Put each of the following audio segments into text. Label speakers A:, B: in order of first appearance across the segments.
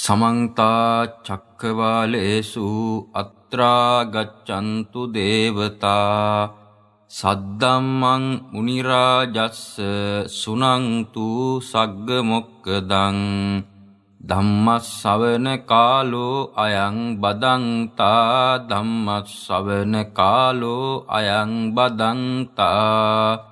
A: සමන්තා චක්කවාලේසු අත්‍රාගච්චන්තු දේවතා සද්දම්මං උනිරාජස්ස සුනංතු සග්ග මොක්කදං ධම්මස්සවන කාලෝ අයං බදන්තා ධම්මස්සවන කාලෝ අයං බදන්තා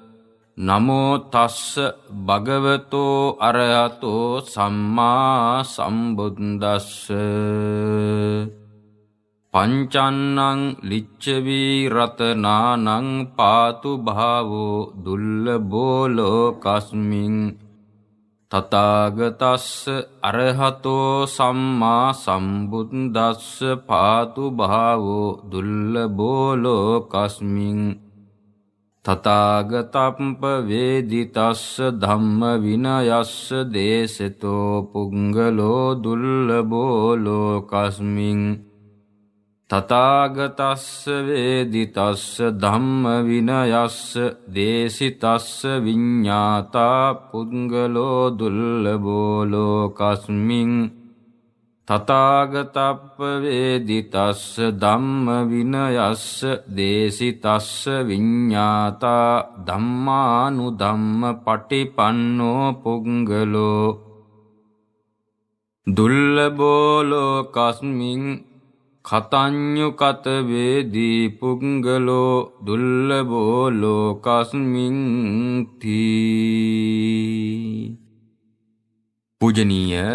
A: නමෝ තස්ස භගවතෝ අරහතෝ සම්මා සම්බුද්දස්ස පංචන්නං ලිච්ඡවී රතනානං පාතු භාවෝ දුල්ලබෝ ලෝකස්මින් තථාගතස්ස අරහතෝ සම්මා සම්බුද්දස්ස පාතු භාවෝ දුල්ලබෝ ලෝකස්මින් තතාගතප්ප වේදිතස්ස ධම්ම විනයස්ස දේශතෝ පුංගලෝ දුල්ලබෝ ලෝකස්මින් තතාගතස්ස වේදිතස්ස ධම්ම විනයස්ස දේශිතස්ස විඤ්ඤාතා පුංගලෝ දුල්ලබෝ ලෝකස්මින් තතාගතප්ප වේදිතස්ස ධම්ම විනයස්ස දේසිතස්ස විඤ්ඤාතා ධම්මානු ධම්ම පටිපන්නෝ පුංගලෝ දුල්ලබෝලෝ කස්මින් කතඤ්ඤුකත වේදී පුංගලෝ දුල්ලබෝලෝ කස්මින් තී පූජනීය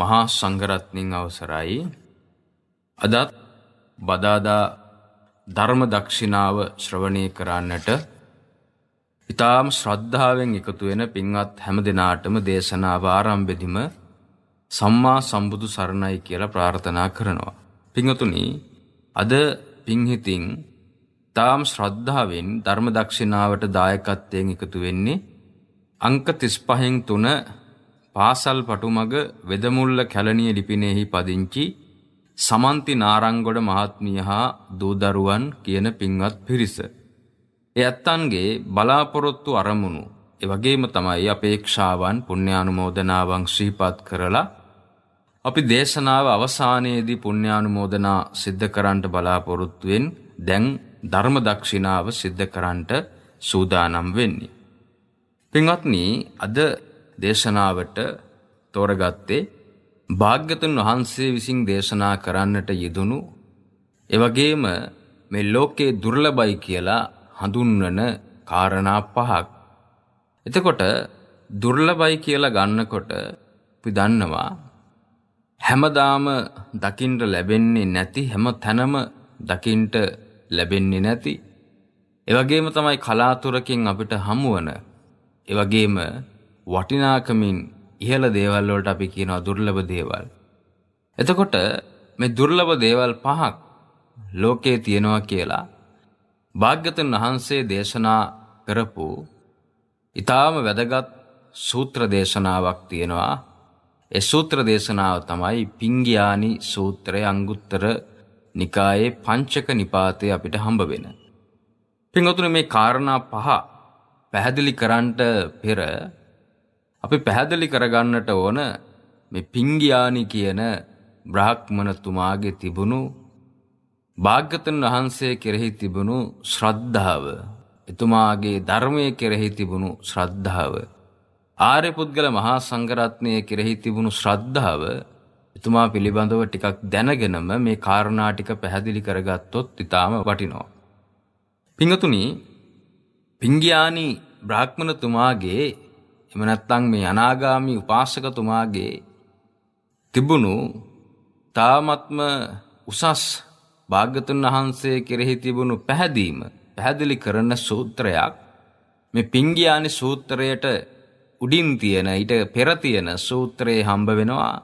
A: මහා සංගරත්නින් අවසරයි අදත් බදාදා ධර්ම දක්ෂිනාව ශ්‍රවණය කරන්නට ඉතාම ශ්‍රද්ධාවෙන් එකතු වෙන පින්වත් හැම දෙනාටම දේශනාව ආරම්භෙදිම සම්මා සම්බුදු සරණයි කියලා ප්‍රාර්ථනා කරනවා. පිංහතුනි අද පිංහිතින් තාම් ශ්‍රද්ධාවෙන් ධර්ම දක්ෂිනාවට දායකත්වයෙන් එකතු වෙන්නේ අංක 35න් 3 පාසල් පටුමග වෙදමුල්ල කැලණිය ලිපිනයෙහි පදිංචි සමන්ති නාරංගොඩ මහත්මිය හා දූදරුවන් කියන පින්වත් පිරිස. එයත්තන්ගේ බලාපොරොත්තු අරමුණු එවගේම තමයි අපේක්ෂාවන් පුණ්‍යානුමෝදනාවන් ශ්‍රීපත් කරලා අපි දේශනාව අවසානයේදී පුණ්‍යානුමෝදනා සිද්ධ කරන්නට බලාපොරොත්තුෙන් දැන් ධර්ම දක්ෂිනාව සිද්ධ කරන්නට සූදානම් වෙන්නේ. පින්වත්නි අද දේශනාවට තෝරගත්තේ භාග්‍යතුන් වහන්සේ විසින් දේශනා කරන්නට යෙදුණු එවගේම මේ ලෝකේ දුර්ලභයි කියලා හඳුන්වන කාරණා පහක්. එතකොට දුර්ලභයි කියලා ගන්නකොට අපි දන්නවා හැමදාම දකින්න ලැබෙන්නේ නැති හැම තැනම දකින්න ලැබෙන්නේ නැති එවැගේම තමයි කලාතුරකින් අපිට හමුවන එවැගේම වටිනාකමින් ඉහළ දේවල් වලට අපි කියනවා දුර්ලභ දේවල්. එතකොට මේ දුර්ලභ දේවල් පහක් ලෝකේ තියෙනවා කියලා භාග්‍යතුන් වහන්සේ දේශනා කරපු ඊටාම වැදගත් සූත්‍ර දේශනාවක් තියෙනවා. ඒ සූත්‍ර දේශනාව තමයි පිංගියානි සූත්‍රය අංගුත්තර නිකායේ පංචක නිපාතේ අපිට හම්බ වෙන. පින්වතුනි මේ කාරණා පහ පැහැදිලි කරන්නට පෙර අපි පැහැදිලි කරගන්නට ඕන මේ පිංගියානි කියන බ්‍රාහ්මණතුමාගේ තිබුණු භාග්‍යතුන් වහන්සේ කෙරෙහි තිබුණු ශ්‍රද්ධාව එතුමාගේ ධර්මය කෙරෙහි තිබුණු ශ්‍රද්ධාව ආර්ය පුද්ගල මහා සංඝරත්නය කෙරෙහි තිබුණු ශ්‍රද්ධාව එතුමා පිළිබඳව ටිකක් දැනගෙනම මේ කාරණා ටික පැහැදිලි කරගත්තොත් ඊටාම වටිනවා. පිංගතුනි පිංගියානි බ්‍රාහ්මණතුමාගේ එම නැත්තං මේ අනාගාමි උපාසකතුමාගේ තිබුණු තාමත්ම උසස් භාග්‍යතුන් වහන්සේ කෙරෙහි තිබුණු පැහැදීම පැහැදිලි කරන සූත්‍රයක් මේ පිංගියානි සූත්‍රයට උඩින් තියෙන ඊට පෙර තියෙන සූත්‍රයේ හම්බ වෙනවා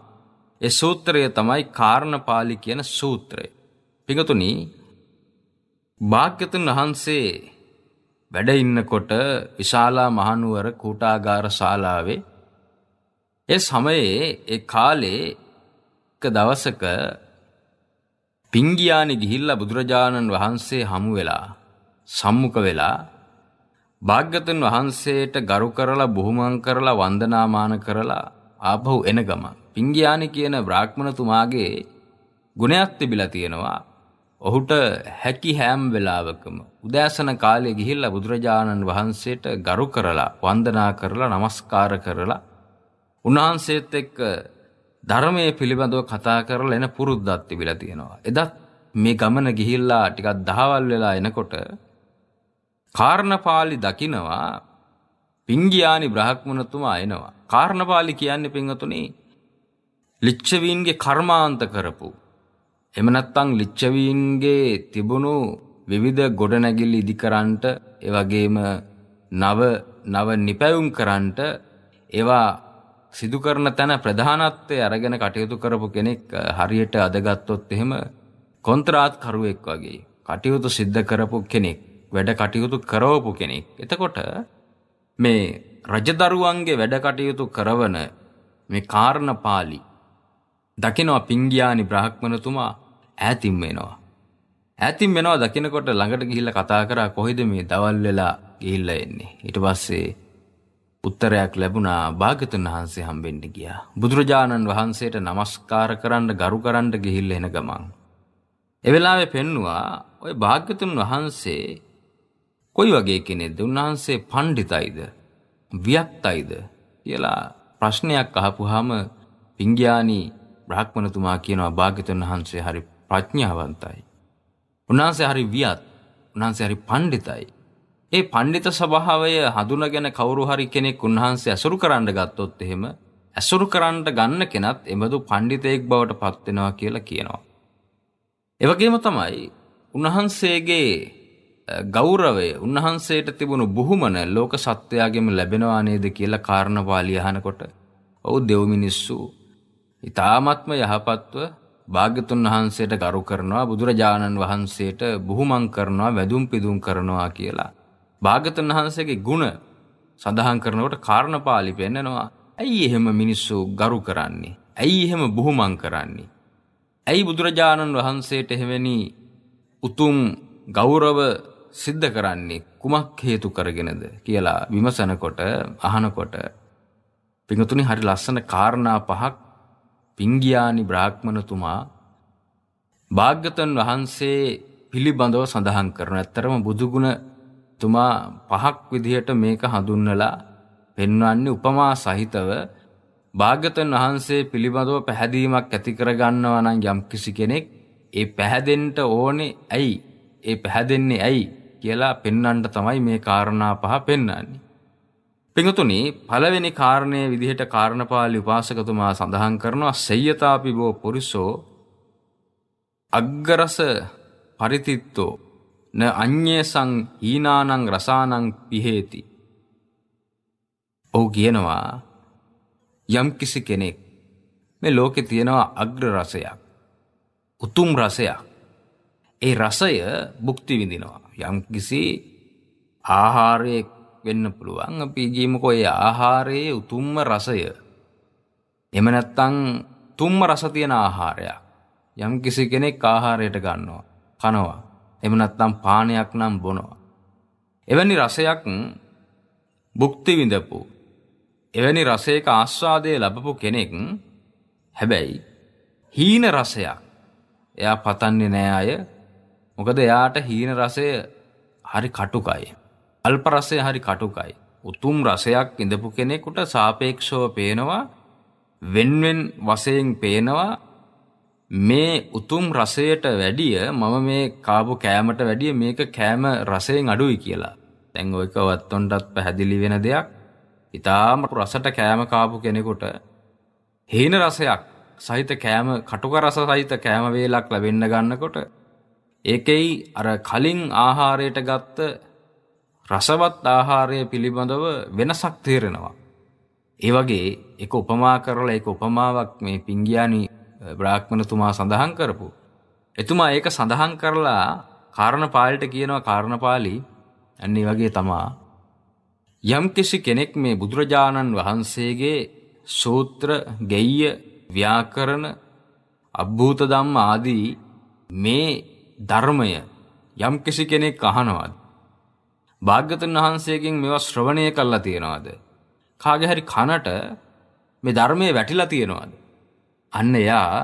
A: ඒ සූත්‍රය තමයි කාරණපාලි කියන සූත්‍රය. පිඟතුනි භාග්‍යතුන් වහන්සේ වැඩ ඉන්නකොට විශාලා මහනුවර කූටාගාර ශාලාවේ ඒ සමයේ ඒ කාලේ එක දවසක පිංගියානි ගිහිල්ලා බුදුරජාණන් වහන්සේ හමු වෙලා සම්මුඛ වෙලා භාග්‍යතුන් වහන්සේට ගරු කරලා බොහොමං කරලා වන්දනාමාන කරලා ආපහු එන ගමන් පිංගියානි කියන බ්‍රාහ්මණතුමාගේ ගුණයක් තිබිලා තියෙනවා ඔහුට හැකි හැම් වෙලාවකම උදෑසන කාලේ ගිහිල්ලා බුදුරජාණන් වහන්සේට ගරු කරලා වන්දනා කරලා নমස්කාර කරලා උන්වහන්සේත් එක්ක ධර්මයේ පිළිබඳව කතා කරලා එන පුරුද්දක් තිබිලා තියෙනවා. එදත් මේ ගමන ගිහිල්ලා ටිකක් දහවල් වෙලා එනකොට කාර්ණපාලි දකිනවා පිංගියානි බ්‍රහ්මණතුමා එනවා. කාර්ණපාලි කියන්නේ පින්වතුනි ලිච්ඡවීන්ගේ කර්මාන්ත කරපු එම නැත්නම් ලිච්ඡවීන්ගේ තිබුණු විවිධ ගොඩනැගිලි ඉදිකරන්නට ඒ වගේම නව නව නිපැයුම් කරන්නට ඒවා සිදු කරන තැන ප්‍රධානත්වය අරගෙන කටයුතු කරපු කෙනෙක් හරියට අදගත්තොත් එහෙම කොන්ත්‍රාත් කරුවෙක් වගේ කටයුතු සිද්ධ කරපු කෙනෙක් වැඩ කටයුතු කරවපු කෙනෙක්. එතකොට මේ රජදරුවන්ගේ වැඩ කටයුතු කරවන මේ කාරණ පාලි දකිනවා පිංගියානි බ්‍රහ්මණතුමා ඈතින් වෙනවා. ඈතින් වෙනවා දකිනකොට ළඟට ගිහිල්ලා කතා කරා කොහෙද මේ දවල් වෙලා ගිහිල්ලා එන්නේ. ඊට පස්සේ උත්තරයක් ලැබුණා භාගතුන් වහන්සේ හම්බෙන්න ගියා. බුදුරජාණන් වහන්සේට নমස්කාර කරන්න ගරු කරන්න ගිහිල්ලා එන ගමන්. ඒ වෙලාවේ පෙන්නවා ওই භාගතුන් වහන්සේ කොයි වගේ කෙනෙක්ද? උන්වහන්සේ පඬිතයිද? වික්තයිද කියලා ප්‍රශ්නයක් අහපුවාම පිංග්‍යානි බ්‍රාහ්මණතුමා කියනවා භාගතුන් වහන්සේ හරි ප්‍රඥාවන්තයි. උන්වහන්සේ හරි වියත් උන්වහන්සේ හරි පඬිතයි. ඒ පඬිත ස්වභාවය හඳුනගෙන කවුරු හරි කෙනෙක් උන්වහන්සේ ඇසුරු කරන්න ගත්තොත් එහෙම ඇසුරු කරන්න ගන්න කෙනත් එබඳු පඬිතෙක් බවට පත් වෙනවා කියලා කියනවා. ඒ වගේම තමයි උන්වහන්සේගේ ගෞරවය උන්වහන්සේට තිබුණු බුහුමන ලෝක සත්වයාගෙම ලැබෙනවා නේද කියලා කාරණාපාලිය අහනකොට ඔව් දෙව් මිනිස්සු ඊ타ත්ම යහපත්ව භාග්‍යතුන් වහන්සේට ගරු කරනවා බුදුරජාණන් වහන්සේට බුහුමන් කරනවා වැදුම් පිදුම් කරනවා කියලා. භාග්‍යතුන් වහන්සේගේ ගුණ සඳහන් කරනකොට කාරණපාලි පෙන්නනවා. ඇයි එහෙම මිනිස්සු ගරු කරන්නේ? ඇයි එහෙම බුහුමන් කරන්නේ? ඇයි බුදුරජාණන් වහන්සේට එවැනි උතුම් ගෞරව සිද්ධ කරන්නේ කුමක් හේතු කරගෙනද කියලා විමසනකොට අහනකොට පිඟුතුනි හරි ලස්සන කාරණා පහක් පිංගියානි බ්‍රාහ්මණතුමා භාග්‍යතුන් වහන්සේ පිළිබඳව සඳහන් කරන ඇත්තරම බුදුගුණ තුමා පහක් විදිහට මේක හඳුන්වලා පෙන්වන්නේ උපමා සහිතව භාග්‍යතුන් වහන්සේ පිළිබඳව පැහැදීමක් ඇති කරගන්නවා නම් යම්කිසි කෙනෙක් ඒ පැහැදෙන්න ඕනේ ඇයි ඒ පැහැදෙන්නේ ඇයි කියලා පෙන්වන්න තමයි මේ කාරණා පහ පෙන්වන්නේ පිඟතුනි පළවෙනි කාරණය විදිහට කාරණපාලි උපාසකතුමා සඳහන් කරනවා සෙය්‍යතාපි බෝ පුරිසෝ අග්ගරස පරිතිත්තෝ න අඤ්ඤේසං හීනානං රසානං පිහෙති. ඔහු කියනවා යම් කිසි කෙනෙක් මේ ලෝකේ තියෙනවා අග්‍ර රසයක් උතුම් රසයක් ඒ රසය භුක්ති විඳිනවා යම් කිසි ආහාරයේ වෙන්න පුළුවන් අපි ගීමකෝ ඒ ආහාරයේ උතුම්ම රසය එහෙම නැත්නම් තුම්ම රස තියෙන ආහාරයක් යම් කිසි කෙනෙක් ආහාරයට ගන්නවා කනවා එහෙම නැත්නම් පානයක් නම් බොනවා එවැනි රසයක් භුක්ති විඳපු එවැනි රසයක ආස්වාදය ලැබපු කෙනෙක් හැබැයි හීන රසයක් එයා පතන්නේ නෑ අය මොකද එයාට හීන රසය හරි කටුකයි අල්පරසය හරි කටුකයි. උතුම් රසයක් ඉඳපු කෙනෙකුට සාපේක්ෂව පේනවා වෙන්වෙන් වසයෙන් පේනවා මේ උතුම් රසයට වැඩිය මම මේ කාපු කෑමට වැඩිය මේක කෑම රසයෙන් අඩුයි කියලා. දැන් ඔයක වත්තොන්ටත් පැහැදිලි වෙන දෙයක්. ඉතාම රසට කෑම කාපු කෙනෙකුට හීන රසයක් සහිත කෑම කටුක රස සහිත කෑම වේලක් ලැබෙන්න ගන්නකොට ඒකෙයි අර කලින් ආහාරයට ගත්ත රසවත් ආහාරය පිළිබඳව වෙනසක් තේරෙනවා. ඒ වගේ එක උපමා කරලා එක උපමාවක් මේ පිංගියානි බ්‍රාහ්මණතුමා සඳහන් කරපු. එතුමා ඒක සඳහන් කරලා කාරණපාලිට කියනවා කාරණපාලි අන්න ඒ වගේ තමා යම්කිසි කෙනෙක් මේ බුදුරජාණන් වහන්සේගේ සූත්‍ර ගෙය්‍ය ව්‍යාකරණ අභූත ධම්ම ආදී මේ ධර්මය යම්කිසි කෙනෙක් අහනවාද භාග්‍යතුන් වහන්සේගෙන් මේවා ශ්‍රවණය කළා තියෙනවද? කාගේ හරි කනට මේ ධර්මයේ වැටිලා තියෙනවද? අන්න එයා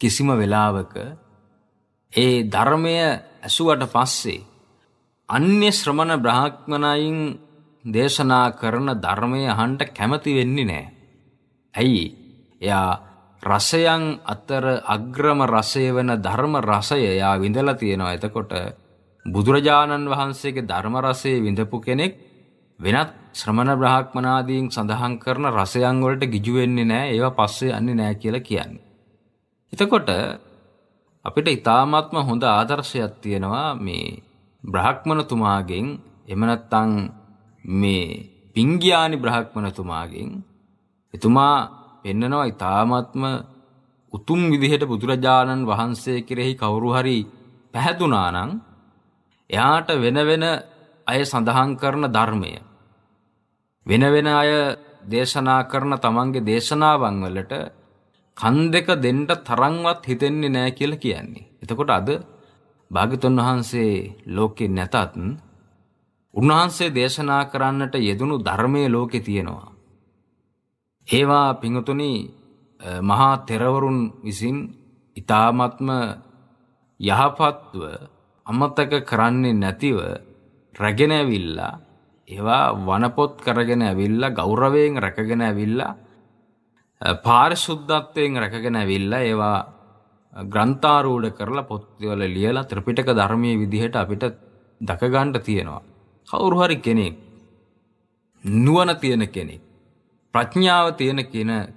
A: කිසිම වෙලාවක ඒ ධර්මය ඇසුවට පස්සේ අන්‍ය ශ්‍රමණ බ්‍රාහ්මණයින් දේශනා කරන ධර්මය අහන්න කැමති වෙන්නේ නැහැ. ඇයි? එයා රසයන් අතර අග්‍රම රසය වෙන ධර්ම රසය එයා විඳලා තියෙනවා. එතකොට බුදුරජාණන් වහන්සේගේ ධර්ම රසයේ විඳපු කෙනෙක් වෙනත් ශ්‍රමණ බ්‍රහ්මනාදීන් සඳහන් කරන රසයන් වලට ගිජු වෙන්නේ නැහැ ඒවා පස්සේ යන්නේ නැහැ කියලා කියන්නේ. එතකොට අපිට ඊ타මාත්ම හොඳ ආදර්ශයක් තියෙනවා මේ බ්‍රහ්මනතුමාගෙන් එහෙම නැත්නම් මේ පිංගියානි බ්‍රහ්මනතුමාගෙන් එතුමා පෙන්නනවා ඊ타මාත්ම උතුම් විදිහට බුදුරජාණන් වහන්සේ කෙරෙහි කවුරු හරි පැහැදුනා නම් එයාට වෙන වෙන අය සඳහන් කරන ධර්මය. වෙන වෙන අය දේශනා කරන තමන්ගේ දේශනාවන් වලට කන් දෙක දෙන්න තරම්වත් හිතෙන්නේ නැහැ කියලා කියන්නේ. එතකොට අද භාග්‍යතුන් වහන්සේ ලෝකේ නැතත් උන්වහන්සේ දේශනා කරන්නට යෙදුණු ධර්මයේ ලෝකේ තියෙනවා. ඒවා පිඟුතුනි මහා තෙරවරුන් විසින් ඊ타මත්ම යහපත්ව අමතක කරන්නේ නැතිව රැගෙන ඇවිල්ලා ඒවා වනපොත් කරගෙන ඇවිල්ලා ගෞරවයෙන් රැකගෙන ඇවිල්ලා පාරිශුද්ධත්වයෙන් රැකගෙන ඇවිල්ලා ඒවා ග්‍රන්ථාරූඪ කරලා පොත්වල ලියලා ත්‍රිපිටක ධර්මයේ විදිහට අපිට දක ගන්න තියෙනවා. කවුරු හරි කෙනෙක් නුවණ තියෙන කෙනෙක් ප්‍රඥාව තියෙන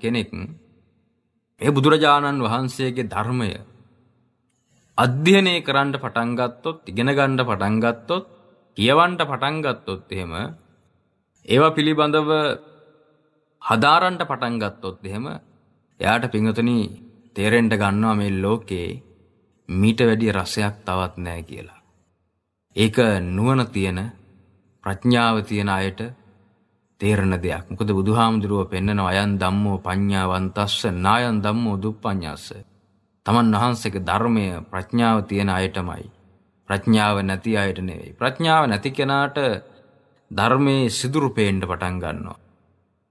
A: කෙනෙක් මේ බුදුරජාණන් වහන්සේගේ ධර්මය අධ්‍යයනය කරන්න පටන් ගත්තොත් ඉගෙන ගන්න පටන් ගත්තොත් කියවන්න පටන් ගත්තොත් එහෙම ඒවා පිළිබඳව හදාරන්න පටන් ගත්තොත් එහෙම එයාට පිංගුතුනි තේරෙන්න ගන්නවා මේ ලෝකේ මීට වැඩි රසයක් තවත් නැහැ කියලා. ඒක නුවණ තියෙන ප්‍රඥාව තියෙන අයට තේරෙන දෙයක්. මොකද බුදුහාමුදුරුව පෙන්නන අයන් ධම්මෝ පඤ්ඤාවන්තස්ස නායන් ධම්මෝ දුප්පඤ්ඤාස්ස. තමන් වහන්සේගේ ධර්මය ප්‍රඥාව තියෙන අයටමයි. ප්‍රඥාව නැති අයට නෙවෙයි. ප්‍රඥාව නැති කෙනාට ධර්මයේ සිදුරු පේන්න පටන් ගන්නවා.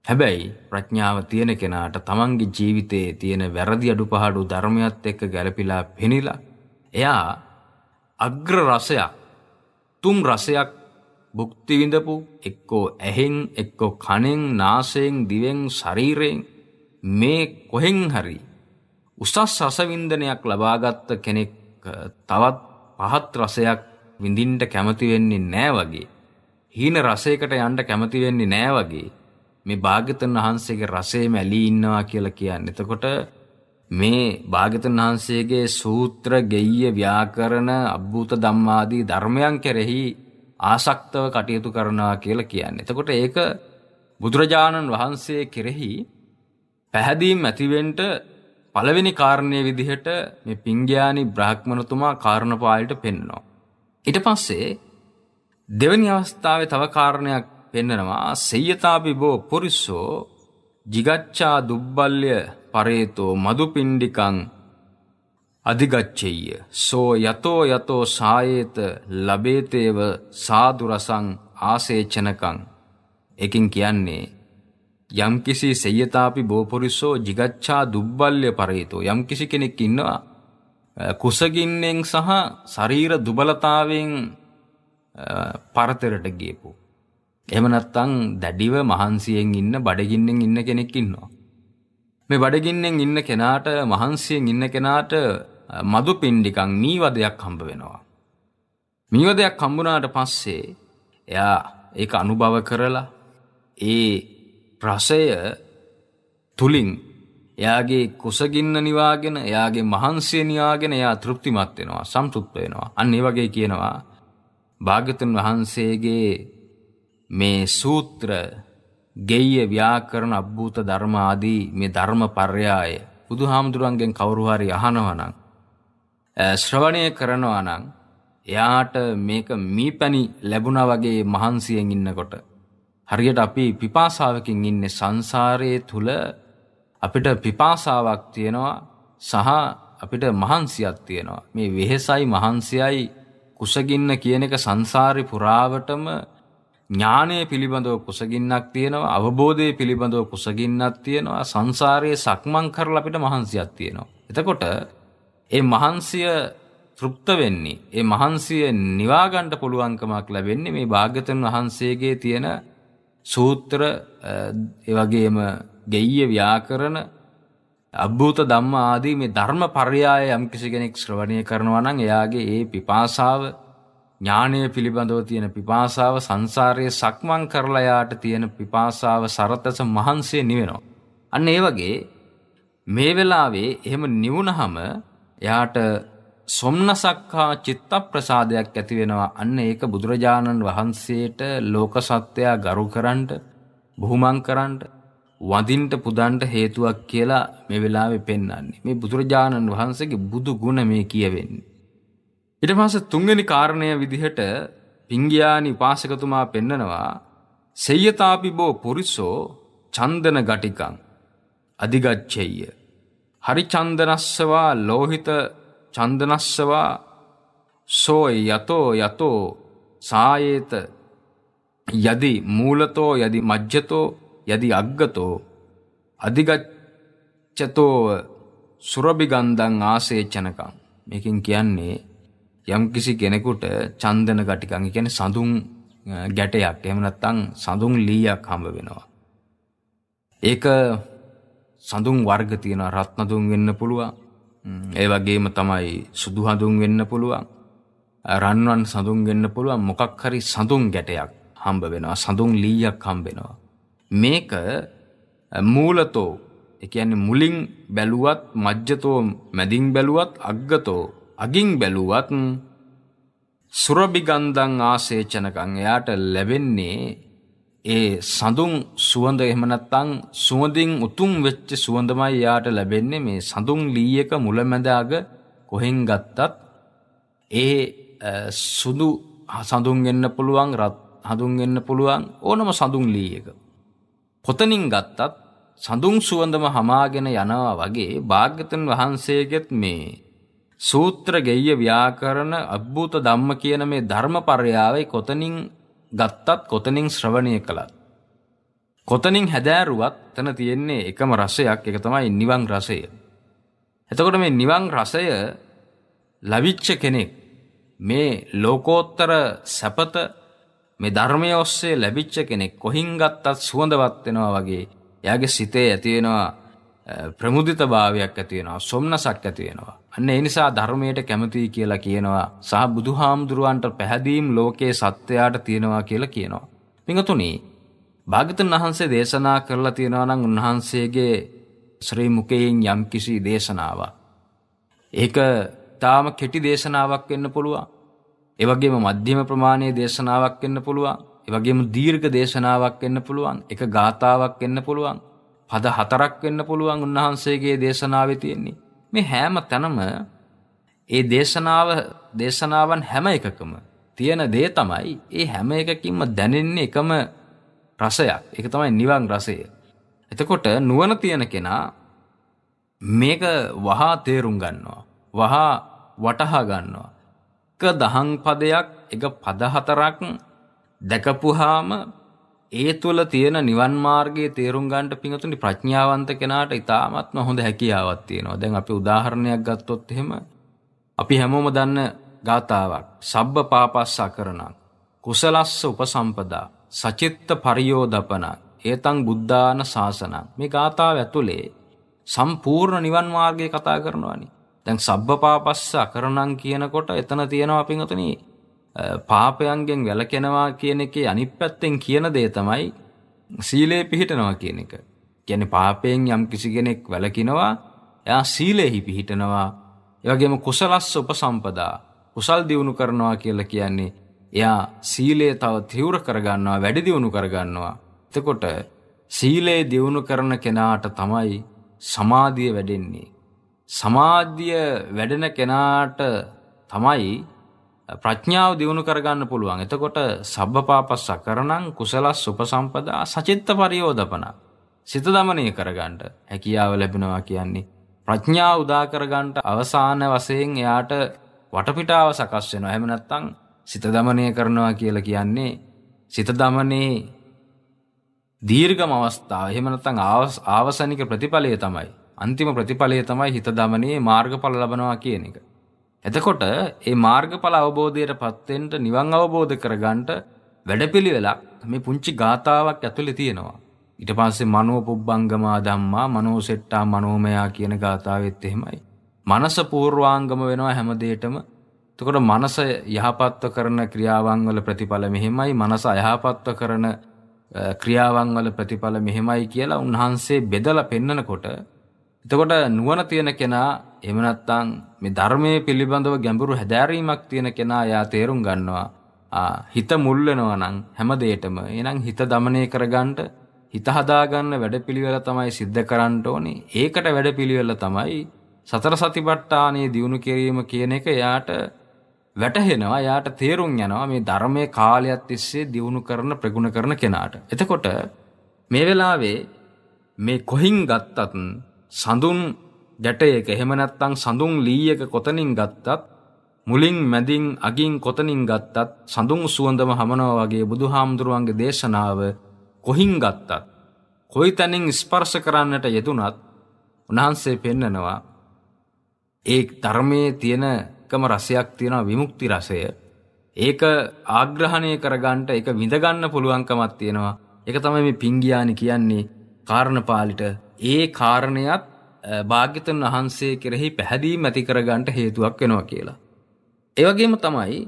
A: හැබැයි ප්‍රඥාව තියෙන කෙනාට තමන්ගේ ජීවිතයේ තියෙන වැරදි අඩුපාඩු ධර්මයත් එක්ක ගැළපිලා පෙනිලා එයා අග්‍ර රසයක් තුම් රසයක් භුක්ති විඳපු එක්කෝ ඇහෙන් එක්කෝ කනෙන් නාසයෙන් දිවෙන් ශරීරයෙන් මේ කොහෙන් හරි උසස් රසවින්දනයක් ලබාගත්ත කෙනෙක් තවත් පහත් රසයක් විඳින්ට කැමති වෙන්නේ නෑ වගේ හීන රසයකට යන්න කැමති වෙන්නේ නෑ වගේ මේ භාග්‍යතුන් වහන්සේගේ රසයේම ඇලී ඉන්නවා කියලා කියන්නේ. එතකොට මේ භාග්‍යතුන් වහන්සේගේ සූත්‍ර ගෙය්‍ය ව්‍යාකරණ අභූත ධම්මාදී ධර්මයන් කෙරෙහි ආසක්තව කටයුතු කරනවා කියලා කියන්නේ. එතකොට ඒක බුදුරජාණන් වහන්සේ කෙරෙහි පැහැදීම් ඇතිවෙන්න පළවෙනි කාරණය විදිහට මේ පිංගයානි බ්‍රහ්මණතුමා කාරණපාලට පෙන්නවා. ඊට පස්සේ දෙවැනි අවස්ථාවේ තව කාරණයක් පෙන්නනවා සෙය්‍යතාබිබෝ පුරිස්සෝ jigacchā dubbalya pareto madupindikan අධිගච්චෙය සෝ යතෝ යතෝ සායේත ලබේතේව සාදු රසං ආසේචනකං එකින් කියන්නේ යම්කිසි සෙය්‍යතාපි බෝපොරිසෝ jigacchā දුබ්බල්ය පරේතෝ යම්කිසි කෙනෙක් ඉන්නවා කුසගින්නෙන් සහ ශරීර දුබලතාවෙන් පරතරට ගියපු. එහෙම නැත්නම් දැඩිව මහන්සියෙන් ඉන්න බඩගින්නෙන් ඉන්න කෙනෙක් ඉන්නවා. මේ බඩගින්නෙන් ඉන්න කෙනාට මහන්සියෙන් ඉන්න කෙනාට මදු පින්ඩිකන් මීවදයක් හම්බ වෙනවා. මීවදයක් හම්බුනාට පස්සේ එයා ඒක අනුභව කරලා ඒ රසය තුලින් එයාගේ කුසගින්න නිවාගෙන එයාගේ මහන්සිය නිවාගෙන එයා තෘප්තිමත් වෙනවා සම්තෘප්ත වෙනවා අන්න ඒ වගේ කියනවා භාග්‍යතුන් වහන්සේගේ මේ සූත්‍ර ගෙය්‍ය ව්‍යාකරණ අභූත ධර්ම ආදී මේ ධර්ම පර්යාය බුදුහාමුදුරන්ගෙන් කවුරු හරි අහනවා නම් ශ්‍රවණය කරනවා නම් එයාට මේක මීපැණි ලැබුණා වගේ මහන්සියෙන් ඉන්නකොට හරියට අපි පිපාසාවකින් ඉන්නේ සංසාරයේ තුල අපිට පිපාසාවක් තියෙනවා සහ අපිට මහන්සියක් තියෙනවා. මේ වෙහෙසයි මහන්සියයි කුසගින්න කියන එක සංසාරි පුරාවටම ඥානය පිළිබඳව කුසගින්නක් තියෙනවා අවබෝධය පිළිබඳව කුසගින්නක් තියෙනවා සංසාරයේ සක්මන් කරලා අපිට මහන්සියක් තියෙනවා. එතකොට ඒ මහන්සිය තෘප්ත වෙන්නේ ඒ මහන්සිය නිවාගණ්ඩ පුළුවන්කමක් ලැබෙන්නේ මේ භාග්‍යතන් වහන්සේගේ තියෙන සූත්‍ර එවගේම ගෙය්‍ය ව්‍යාකරණ අභූත ධම්ම ආදී මේ ධර්ම පර්යාය යම් කිසි කෙනෙක් ශ්‍රවණය කරනවා නම් එයාගේ ඒ පිපාසාව ඥානය පිළිබඳව තියෙන පිපාසාව සංසාරයේ සක්මන් කරලා යාට තියෙන පිපාසාව සරතස මහන්සිය නිවෙනවා. අන්න ඒ වගේ මේ වෙලාවේ එහෙම නිවුනහම එයාට සොම්නසක්හා චිත්ත ප්‍රසාදයක් ඇතිවෙනවා අන්න ඒක බුදුරජාණන් වහන්සේට ලෝක සත්‍යයා ගරු කරන්ට බොහුමං කරන්ට වඳින්ට පුදන්ට හේතුවක් කියලා මේ වෙලාවෙ පෙන්වන්නේ මේ බුදුරජාණන් වහන්සේගේ බුදු ගුණ මේ කියවෙන්නේ. ඊට පස්සේ තුන්වෙනි කාරණය විදිහට පිංගියානි පාසකතුමා පෙන්නනවා සෙය්‍යතාපි බෝ පුරිසෝ චන්දන ගටිකං අධිගච්ඡෙය්‍ය හරි චන්දනස්සවා ලෝහිත චන්දනස්සවා සෝයි යතෝ යතෝ සායේත යදි මූලතෝ යදි මජ්ජතෝ යදි අග්ගතෝ අධිගච්ඡතෝව සුරබිගන්ධං ආසේචනකං මේකෙන් කියන්නේ යම්කිසි කෙනෙකුට චන්දන ගටිකං ඒ කියන්නේ සඳුන් ගැටයක් එහෙම නැත්නම් සඳුන් ලීයක් හම්බ වෙනවා ඒක සඳුන් වර්ග තියෙනවා රත්නදුන් වෙන්න පුළුවන් ඒ වගේම තමයි සුදු හඳුන් වෙන්න පුළුවන් රන්වන් සඳුන් වෙන්න පුළුවන් මොකක් හරි සඳුන් ගැටයක් හම්බ වෙනවා සඳුන් ලීයක් හම්බෙනවා මේක මූලතෝ එකන්නේ මුලින් බැලුවත් මජ්ජතෝ මැදින් බැලුවත් අග්ගතෝ අගින් බැලුවත් සුරබිගන්ධන් ආසේචනකං එයාට ලැබෙන්නේ ඒ සඳුන් සුවඳ එහෙම නැත්නම් සුවඳින් උතුම් වෙච්ච සුවඳමයි යාට ලැබෙන්නේ මේ සඳුන් ලී එක මුලැමැදාග කොහෙන් ගත්තත් ඒ සුදු සඳුන් වෙන්න පුළුවන් රත් හඳුන් වෙන්න පුළුවන් ඕනම සඳුන් ලී එක පොතනින් ගත්තත් සඳුන් සුවඳම හමාගෙන යනවා වගේ භාග්‍යතුන් වහන්සේගෙත් මේ සූත්‍ර ගෙය්‍ය ව්‍යාකරණ අද්භූත ධම්ම කියන මේ ධර්මපරයාවේ කොතනින් ගත්තත් කොතනින් ශ්‍රවණය කළත්. කොතනින් හැදෑරුවත් තන තියෙන්නේ එකම රසයක් එක තමයි නිවන් රසය. එතකොට මේ නිවන් රසය ලවිච්ච කෙනෙක් මේ ලෝකෝත්තර සැපත මේ ධර්මය ඔස්සේ ලැබිච්ච කෙනෙක් කොහින් ගත්තත් සුවඳවත් වෙනවා වගේ එයාගේ සිතේ ඇති වෙනවා ප්‍රමුදිත භාවයක් ඇතිවෙනවා සොම්නසක් ඇතිවෙනවා. අන්න ඒ නිසා ධර්මයට කැමතියි කියලා කියනවා සහ බුදුහාමුදුරුවන්ට පැහැදීම් ලෝකයේ සත්‍යයට තියෙනවා කියලා කියනවා. පිඟතුනි භාගතුන් වහන්සේ දේශනා කරලා තියෙනවා නම් උන්වහන්සේගේ ශ්‍රී මුකයෙන් යම්කිසි දේශනාවක්. ඒක තාම කෙටි දේශනාවක් වෙන්න පුළුවන්. ඒ වගේම මධ්‍යම ප්‍රමාණයේ දේශනාවක් වෙන්න පුළුවන්. ඒ වගේම දීර්ඝ දේශනාවක් වෙන්න පුළුවන්. එක ගාතාවක් වෙන්න පුළුවන්. පද හතරක් වෙන්න පුළුවන් උන්වහන්සේගේ දේශනාවේ තියෙන්නේ. මේ හැම තැනම ඒ දේශනාව දේශනාවන් හැම එකකම තියෙන දේ තමයි ඒ හැම එකකින්ම දැනෙන්නේ එකම රසයක්. ඒක තමයි නිවන් රසය. එතකොට නුවණ තියෙන කෙනා මේක වහා තේරුම් ගන්නවා. වහා වටහා ගන්නවා. එක දහං පදයක් එක පද හතරක් දැකපුවාම ඒ තුළ තියෙන නිවන් මාර්ගයේ තේරුම් ගන්නට පිඟුතුනි ප්‍රඥාවන්ත කෙනාට ඉතාමත්ම හොඳ හැකියාවක් තියෙනවා. දැන් අපි උදාහරණයක් ගත්තොත් එහෙම අපි හැමෝම දන්න ගාතාවක්. සබ්බ පාපස්සා කරණං කුසලස්ස උපසම්පදා සචිත්ත පරියෝදපන ඒතං බුද්ධාන ශාසනං මේ ගාතාව ඇතුලේ සම්පූර්ණ නිවන් මාර්ගය කතා කරනවානේ. දැන් සබ්බ පාපස්සා කරණං කියනකොට එතන තියෙනවා පිඟුතුනි පාපයන්ගෙන් වැළකෙනවා කියන එකේ අනිත් පැත්තෙන් කියන දේ තමයි සීලේ පිහිටනවා කියන එක. කියන්නේ පාපයෙන් යම් කිසි කෙනෙක් වැළකිනවා එයා සීලෙහි පිහිටනවා. ඒ වගේම කුසලස්ස උපසම්පදා කුසල් දියුණු කරනවා කියලා කියන්නේ එයා සීලය තව තීව්‍ර කරගන්නවා වැඩි දියුණු කරගන්නවා. එතකොට සීලේ දියුණු කරන කෙනාට තමයි සමාධිය වැඩෙන්නේ. සමාධිය වැඩෙන කෙනාට තමයි ප්‍රඥාව දියුණු කරගන්න පුළුවන්. එතකොට සබ්බපාපස් සකරණං කුසලස් උපසම්පදා සචිත්ත පරියෝධපන. සිත දමනය කරගන්න හැකියාව ලැබෙනවා කියන්නේ. ප්‍රඥාව උදා කරගන්න අවසාන වශයෙන් එයාට වටපිටාව සකස් වෙනවා. එහෙම නැත්නම් සිත දමනය කරනවා කියලා කියන්නේ සිත දමනේ දීර්ඝම අවස්ථාව. එහෙම නැත්නම් ආවසනික ප්‍රතිඵලය තමයි. අන්තිම ප්‍රතිඵලය තමයි හිත දමනේ මාර්ගඵල ලබනවා කියන එක. එතකොට ඒ මාර්ගඵල අවබෝධයට පත්වෙන්ට නිවන් අවබෝධ කරගන්නට වැඩපිළිවෙලක් මේ පුංචි ගාතාවක් ඇතුලේ තියෙනවා. ඊට පස්සේ මනෝ පුබ්බංගමා ධම්මා මනෝ සෙට්ටා මනෝමයා කියන ගාතාවෙත් එහෙමයි. මනස පූර්වාංගම වෙනවා හැම දෙයකම. එතකොට මනස යහපත්ව කරන ක්‍රියාවන් වල ප්‍රතිඵල මෙහෙමයි. මනස අයහපත්ව කරන ක්‍රියාවන් වල ප්‍රතිඵල මෙහෙමයි කියලා උන්වහන්සේ බෙදලා පෙන්නකොට එතකොට නුවණ තියෙන කෙනා එහෙම නැත්නම් මේ ධර්මයේ පිළිබඳව ගැඹුරු හැදෑරීමක් තියෙන කෙනා එයා තේරුම් ගන්නවා හිත මුල් වෙනවා නම් හැම දෙයකම එහෙනම් හිත দমনය කරගන්න හිත හදාගන්න වැඩපිළිවෙල තමයි සිද්ධ කරන්න ඕනේ ඒකට වැඩපිළිවෙල තමයි සතර සතිපට්ඨානයේ දියුණු කිරීම කියන එක එයාට වැටහෙනවා එයාට තේරුම් යනවා මේ ධර්මයේ කාලයක් තිස්සේ දියුණු කරන ප්‍රගුණ කරන කෙනාට එතකොට මේ වෙලාවේ මේ කොහින් ගත්තත් සඳුන් ගැටයක එහෙම නැත්නම් සඳුන් ලීයක කොතනින් ගත්තත් මුලින් මැදින් අගින් කොතනින් ගත්තත් සඳුන් සුවඳම හමනවා වගේ බුදුහාමුදුරුවන්ගේ දේශනාව කොහින් ගත්තත් කොයි තැනින් ස්පර්ශ කරන්නට යෙදුනත් උන්වහන්සේ පෙන්නනවා ඒ ධර්මයේ තියෙනකම රසයක් තියෙනවා විමුක්ති රසය ඒක ආග්‍රහණය කරගන්නට ඒක විඳගන්න පුළුවන්කමක් තියෙනවා ඒක තමයි මේ පිංගියානි කියන්නේ කාරණපාලිට ඒ කාරණයත් භාග්‍යතුන් වහන්සේ කෙරෙහි පැහැදීම ඇති කරගන්නට හේතුවක් වෙනවා කියලා. ඒ වගේම තමයි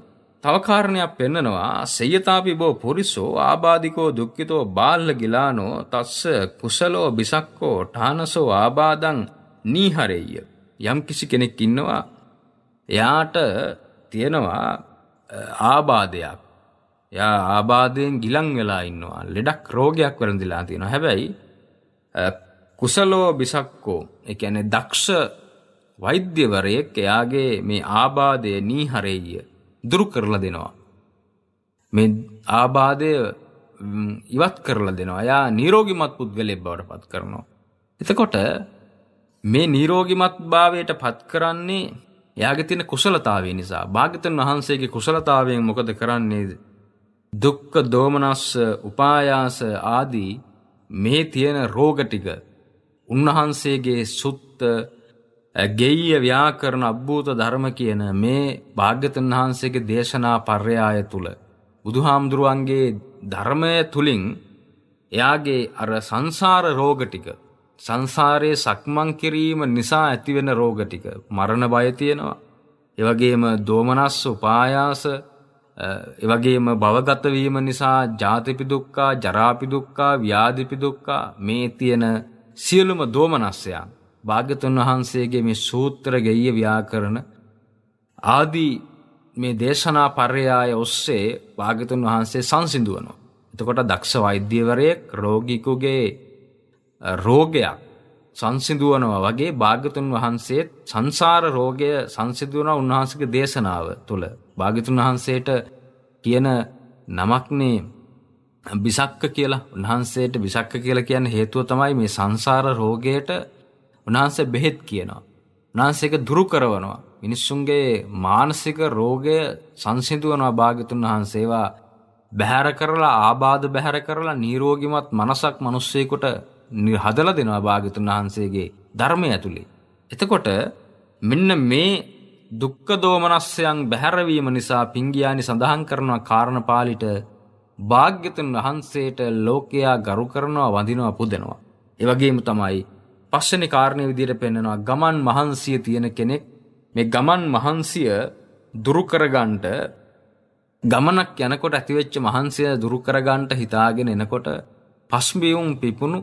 A: තව කාරණයක් පෙන්නනවා සේයතාපි බෝ පුරිසෝ ආබාධිකෝ දුක්ඛිතෝ බාල්ල ගිලානෝ තස්ස කුසලෝ බිසක්කෝ ඨානසෝ ආබාධං නීහරෙය්‍ය යම් කිසි කෙනෙක් ඉන්නවා එයාට තියෙනවා ආබාධයක් එයා ආබාධයෙන් ගිලන් වෙලා ඉන්නවා ලෙඩක් රෝගයක් වරඳිලා තියෙනවා හැබැයි කුසලෝ බිසක්කෝ ඒ කියන්නේ දක්ෂ වෛද්‍යවරයෙක් එයාගේ මේ ආබාධය නීහරෙය දුරු කරලා දෙනවා. මේ ආබාධය ඉවත් කරලා දෙනවා. එයා නිරෝගිමත් පුද්ගලයෙක් බවට පත් කරනවා. එතකොට මේ නිරෝගිමත් භාවයට පත් කරන්නේ එයාගේ තියෙන කුසලතාවය නිසා. භාග්‍යතුන් වහන්සේගේ කුසලතාවයෙන් මොකද කරන්නේ? දුක්ඛ දෝමනස්ස උපායාස ආදී මේ තියෙන රෝග ටික උන්වහන්සේගේ සුත්ත ගෙය්‍ය ව්‍යාකරණ අබ්භූත ධර්ම කියන මේ භාග්‍යතුන් වහන්සේගේ දේශනා පර්යාය තුල බුදුහාමුදුරුවන්ගේ ධර්මය තුලින් එයාගේ අර සංසාර රෝග ටික සංසාරයේ සක්මන් කිරීම නිසා ඇතිවෙන රෝග ටික මරණ බය තියෙනවා ඒ වගේම දෝමනස්ස උපායාස ඒ වගේම භවගත වීම නිසා ජාතිපි දුක්ඛ ජරාපි දුක්ඛ ව්‍යාධිපි දුක්ඛ මේ තියෙන සියලුම දෝමනස්සයන් භාග්‍යතුන් වහන්සේගේ මේ සූත්‍ර ගෙය්‍ය ව්‍යාකරණ ආදී මේ දේශනා පර්යාය ඔස්සේ භාග්‍යතුන් වහන්සේ සංසිඳුවනවා. එතකොට දක්ෂ වෛද්‍යවරයෙක් රෝගිකුගේ රෝගයක් සංසිඳුවනවා වගේ භාග්‍යතුන් වහන්සේ සංසාර රෝගය සංසිඳුවන උන්වහන්සේගේ දේශනාව තුළ භාග්‍යතුන් වහන්සේට කියන නමක්නේ බිසක්ක කියලා උන්වහන්සේට බිසක්ක කියලා කියන්න හේතුව තමයි මේ සංසාර රෝගයට උන්වහන්සේ බෙහෙත් කියනවා. උන්වහන්සේක දුරු කරවනවා. මිනිස්සුන්ගේ මානසික රෝගය සංසිඳුවනවා භාග්‍යතුන් වහන්සේවා බැහැර කරලා ආබාධ බැහැර කරලා නිරෝගිමත් මනසක් මිනිස්සෙකුට හදලා දෙනවා භාග්‍යතුන් වහන්සේගේ ධර්මය ඇතුලේ. එතකොට මෙන්න මේ දුක්ඛ දෝමනස්යන් බැහැරවීම නිසා පිංගියානි සඳහන් කරනවා කාරණපාලිට භාග්‍යතුන් වහන්සේට ලෝකයා ගරු කරනවා වඳිනවා පුදනවා. ඒ වගේම තමයි පස්වෙනි කාරණේ විදිහට පෙන්නනවා ගමන් මහන්සිය තියෙන කෙනෙක් මේ ගමන් මහන්සිය දුරු කරගන්නට ගමනක් යනකොට ඇතිවෙච්ච මහන්සිය දුරු කරගන්නට හිතාගෙන එනකොට පස්බියුම් පිපුණු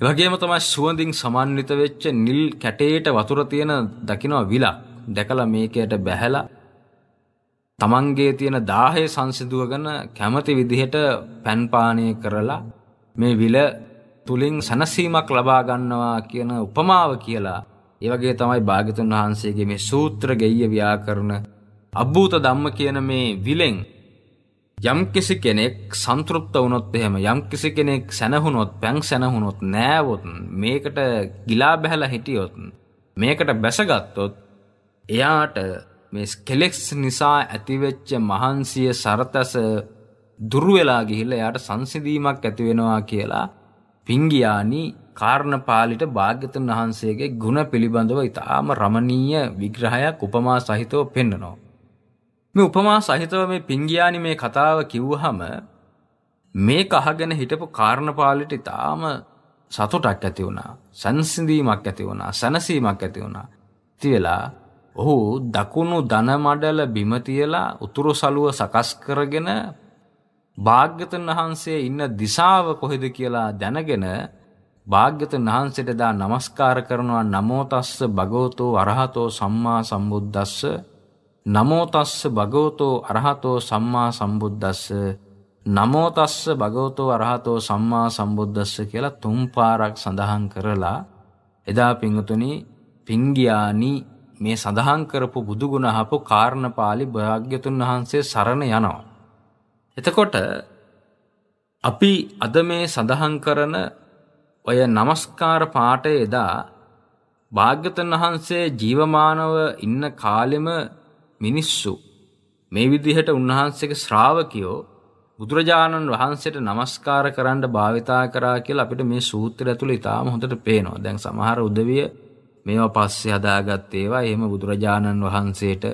A: ඒ වගේම තමයි සුවඳින් සමන්විත වෙච්ච නිල් කැටේට වතුර තියෙන දකින්න විලක් දැකලා මේකයට බැහැලා තමන්ගේ තියෙන දාහය සංසිදුවගෙන කැමති විදිහට පැන්පානය කරලා මේ විල තුලින් සැනසීමක් ලබා ගන්නවා කියන උපමාව කියලා ඒ වගේ තමයි භාග්‍යතුන් වහන්සේගේ මේ සූත්‍ර ගෙය්‍ය ව්‍යාකරණ අභූත ධම්ම කියන මේ විලෙන් යම්කිසි කෙනෙක් සන්තෘප්ත වුණොත් එහෙම යම්කිසි කෙනෙක් සැනහුණොත් පැං සැනහුණොත් නෑවොත් මේකට ගිලා බැහැලා හිටියොත් මේකට බැසගත්තොත් එයාට මේ කෙලෙක්ස් නිසා ඇතිවෙච්ච මහන්සිය සරතස දුරුවෙලා ගිහිල්ල යාට සංසිදීමක් ඇතිවෙනවා කියලා පිංගියානි කාරණපාලිට භාග්‍යතුන් වහන්සේගේ ගුණ පිළිබඳව ඉතාම රමණීය විග්‍රහයක් උපමා සහිතව පෙන්නනවා. මේ උපමා සහිතව මේ පිංගියානි මේ කතාව කිව්වහම මේ කහගෙන හිටපු කාරණපාලිට ඉතාම සතුටක් ඇති වුණා. සංසිඳීමක් ඇති වුණා. සැනසීමක් ඇති වුණා. ඉතින් වෙලා ඔහු දකුණු දනමඩල බිම තියලා උතුරු සළුව සකස් කරගෙන භාග්‍යතුන් වහන්සේ ඉන්න දිශාව කොහෙද කියලා දැනගෙන භාග්‍යතුන් වහන්සේට දා নমස්කාර කරනවා නමෝ තස්ස භගවතෝ අරහතෝ සම්මා සම්බුද්දස්ස නමෝ තස්ස භගවතෝ අරහතෝ සම්මා සම්බුද්දස්ස නමෝ තස්ස භගවතෝ අරහතෝ සම්මා සම්බුද්දස්ස කියලා තුන් පාරක් සඳහන් කරලා එදා පිංගුතුනි පිංගියානි මේ සඳහන් කරපු බුදුගුණ අහපු කාරණපාලි භාග්‍යතුන් වහන්සේ සරණ යනවා. එතකොට අපි අද මේ සඳහන් කරන ඔය নমස්කාර පාඨය එදා භාග්‍යතුන් වහන්සේ ජීවමානව ඉන්න කාලෙම මිනිස්සු මේ විදිහට උන්වහන්සේගේ ශ්‍රාවකයෝ බුදුරජාණන් වහන්සේට নমස්කාර කරන්න භාවිතා කරා කියලා අපිට මේ සූත්‍රය ඇතුළේ ඉතාම හොඳට පේනවා. දැන් සමහර උදවිය මේවා පස්සේ හදාගත් ඒවා එහෙම බුදුරජාණන් වහන්සේට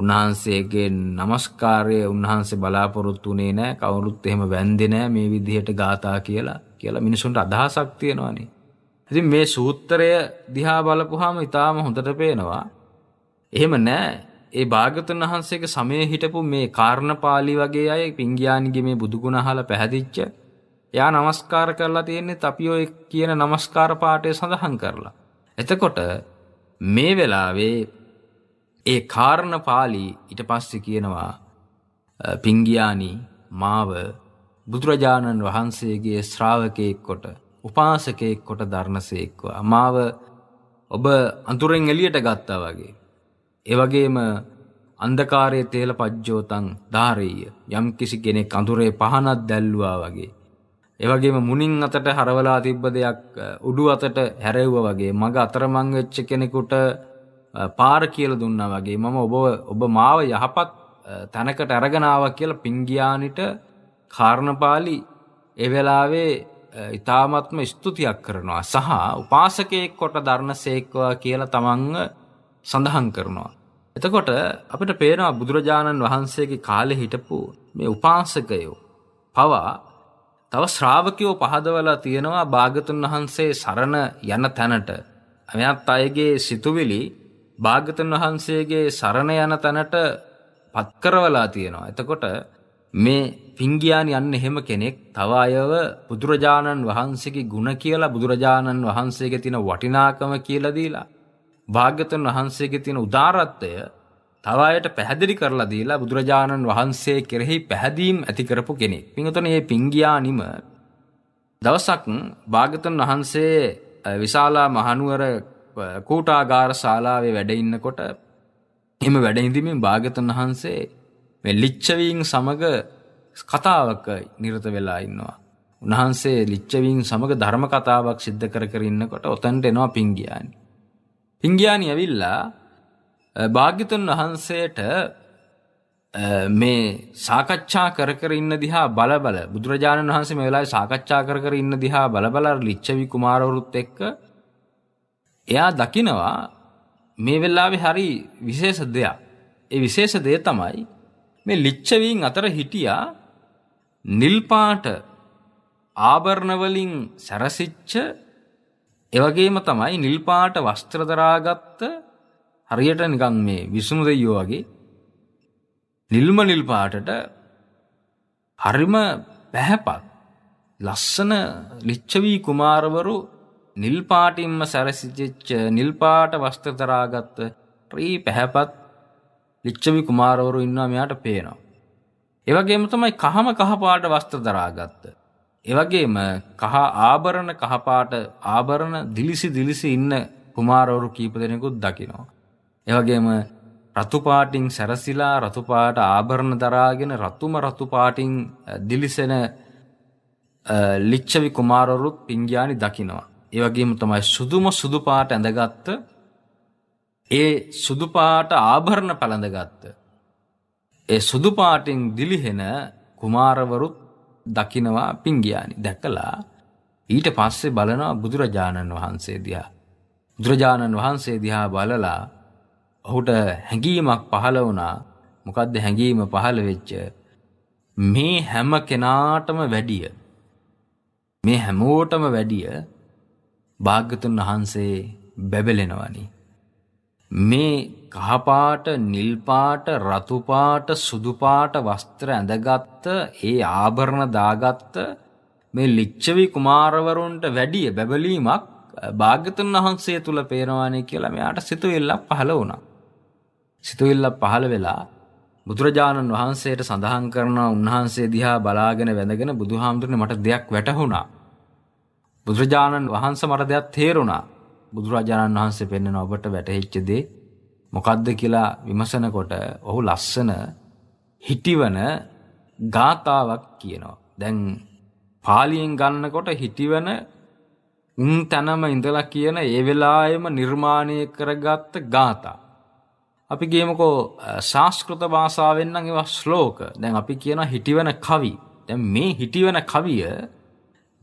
A: උන්වහන්සේගේ নমස්කාරය උන්වහන්සේ බලාපොරොත්තු වෙන්නේ නැහැ කවුරුත් එහෙම වැන්දේ නැහැ මේ විදිහට ગાතා කියලා කියලා මිනිසුන්ට අදහසක් තියෙනවානේ. ඉතින් මේ සූත්‍රය දිහා බලපුවාම ඊටාම හොඳට පේනවා. එහෙම නැහැ ඒ භාගතුන් වහන්සේගේ සමයේ හිටපු මේ කාර්ණපාලි වගේ අය පිංගියානිගේ මේ බුදුගුණ අහලා පැහැදිච්ච එයා নমස්කාර කරලා තියෙන්නේ අපි ඔය කියන নমස්කාර පාඨය සඳහන් කරලා. එතකොට මේ වෙලාවේ ඒ කාරණ පාලි ඊට පස්සේ කියනවා පිංගියානි මාව බුදුරජාණන් වහන්සේගේ ශ්‍රාවකයෙක් කොට උපාසකයෙක් කොට ධර්ණසේක්වා මාව ඔබ අඳුරෙන් එළියට ගත්තා වගේ ඒ වගේම අන්ධකාරයේ තේල පජ්ජෝතං ධාරීය යම් කිසි කෙනෙක් අඳුරේ පහනක් දැල්ලුවා වගේ ඒවගේම මුනින් අතට හරවලා තිබ්බ දෙයක් උඩු අතට හැරෙව්ව වගේ මග අතරමං වෙච්ච කෙනෙකුට පාර කියල දුන්නා වගේ මම ඔබ ඔබ මාව යහපත් තැනකට අරගෙනාවක් කියලා පිංගියානිට කාරණපාලි ඒ වෙලාවේ ඉතාමත්ම ස්තුතියක් කරනවා සහ උපාසකයෙක් කොට ධර්ණ සේක්වා කියලා තමන්ව සඳහන් කරනවා. එතකොට අපිට පේනවා බුදුරජාණන් වහන්සේගේ කාලෙ හිටපු මේ උපාසකයෝ පවා තව ශ්‍රාවකයෝ පහදවලා තියෙනවා භාගතුන් වහන්සේ සරණ යන තැනට. අමයත් අයගේ සිතුවිලි භාගතුන් වහන්සේගේ සරණ යන තැනට පත්කරවලා තියෙනවා. එතකොට මේ පිංගියානි යන්න එහෙම කෙනෙක් තව අයව බුදුරජාණන් වහන්සේගේ ගුණ කියලා බුදුරජාණන් වහන්සේගේ තියෙන වටිනාකම කියලා දීලා භාග්‍යතුන් වහන්සේගේ තියෙන උදාරත්වය තවයට පැහැදිලි කරලා දීලා බුදුරජාණන් වහන්සේ කෙරෙහි පැහැදීම් ඇති කරපු කෙනෙක්. පින්වතුනි මේ පිංගියානිම දවසක් භාගතුන් වහන්සේ විශාලා මහනුවර කූටාගාර ශාලාවේ වැඩ ඉන්නකොට එහෙම වැඩ ඉඳීමෙන් භාගතුන් වහන්සේ මේ ලිච්ඡවීන් සමග කතාවක නිරත වෙලා ඉන්නවා. උන්වහන්සේ ලිච්ඡවීන් සමග ධර්ම කතාවක් සිද්ධ කර කර ඉන්නකොට ඔතනට එනවා පිංගියානි. පිංගියානි ඇවිල්ලා භාග්‍යතුන් වහන්සේට මේ සාකච්ඡා කර කර ඉන්න දිහා බලබල බුදුරජාණන් වහන්සේ මේ වෙලාවේ සාකච්ඡා කර කර ඉන්න දිහා බලබල ලිච්ඡවි කුමාරවරුත් එක්ක එයා දකිනවා මේ වෙලාවේ හරි විශේෂ දෙයක්. ඒ විශේෂ දේ තමයි මේ ලිච්ඡවීන් අතර හිටියා නිල් පාට ආභරණ වලින් සැරසිච්ච එවැගේම තමයි නිල් පාට වස්ත්‍ර දරාගත්තු හරියට නිකන් මේ විසුණු දෙයියෝ වගේ නිල්ම නිල් පාටට හරිම පැහැපත් ලස්සන ලිච්ඡවි කුමාරවරු නිල් පාටින්ම සැරසිච්ච නිල් පාට වස්ත්‍ර දරාගත් ප්‍රී පැහැපත් ලිච්ඡවි කුමාරවරු ඉන්නවා මෙයාට පේනවා. ඒ වගේම තමයි කහම කහ පාට වස්ත්‍ර දරාගත්. ඒ වගේම කහ ආභරණ කහ පාට ආභරණ දිලිසි දිලිසි ඉන්න කුමාරවරු කීප දෙනෙකුත් දකිනවා. එවගේම රතු පාටින් සැරසිලා රතු පාට ආභරණ දරාගෙන රතුම රතු පාටින් දිලිසෙන ලිච්ඡවි කුමාරවරුත් පිංග්‍යානි දකිනවා. ඒ වගේම තමයි සුදුම සුදු පාට ඇඳගත්තු ඒ සුදු පාට ආභරණ පැළඳගත්ත. ඒ සුදු පාටින් දිලිහෙන කුමාරවරුත් දකිනවා පිංගියානි දැකලා ඊට පස්සේ බලනවා බුදුරජාණන් වහන්සේ දිහා. බුදුරජාණන් වහන්සේ දිහා බලලා ඔහුට හැඟීමක් පහළ වුණා මොකද්ද හැඟීම පහළ වෙච්ච මේ හැම කෙනාටම වැඩිය මේ හැමෝටම වැඩිය භාග්‍යතුන් වහන්සේ බැබලෙනවනි මේ කහපාට නිල් පාට රතු පාට සුදු පාට වස්ත්‍ර ඇඳගත් ඒ ආභරණ දාගත් මේ ලිච්ඡවි කුමාරවරුන්ට වැඩිය බැබලීමක් භාග්‍යතුන් වහන්සේ තුල පේනවානේ කියලා මෙයාට සිතුවිල්ලක් පහළ වුණා සිතුවිල්ල පහළ වෙලා බුදුරජාණන් වහන්සේට සඳහන් කරනවා උන්වහන්සේ දිහා බලාගෙන වැඳගෙන බුදුහාමුදුරනේ මට දෙයක් වැටහුණා. බුදුරජාණන් වහන්සේ මට දෙයක් තේරුණා. බුදුරජාණන් වහන්සේ පෙන්වන ඔබට වැටහිච්ච දේ මොකද්ද කියලා විමසනකොට ඔහු ලස්සන හිටිවන ගාතාවක් කියනවා. දැන් පාලියෙන් ගන්නකොට හිටිවන උන් තනම ඉඳලා කියන ඒ වෙලාවෙම නිර්මාණය කරගත්ත ගාතා. අපි ගේමකෝ ශාස්කෘත භාෂාවෙන්නම් ඒවා ශ්ලෝක දැන් අපි කියන හිටිවන කවි දැන් මේ හිටිවන කවිය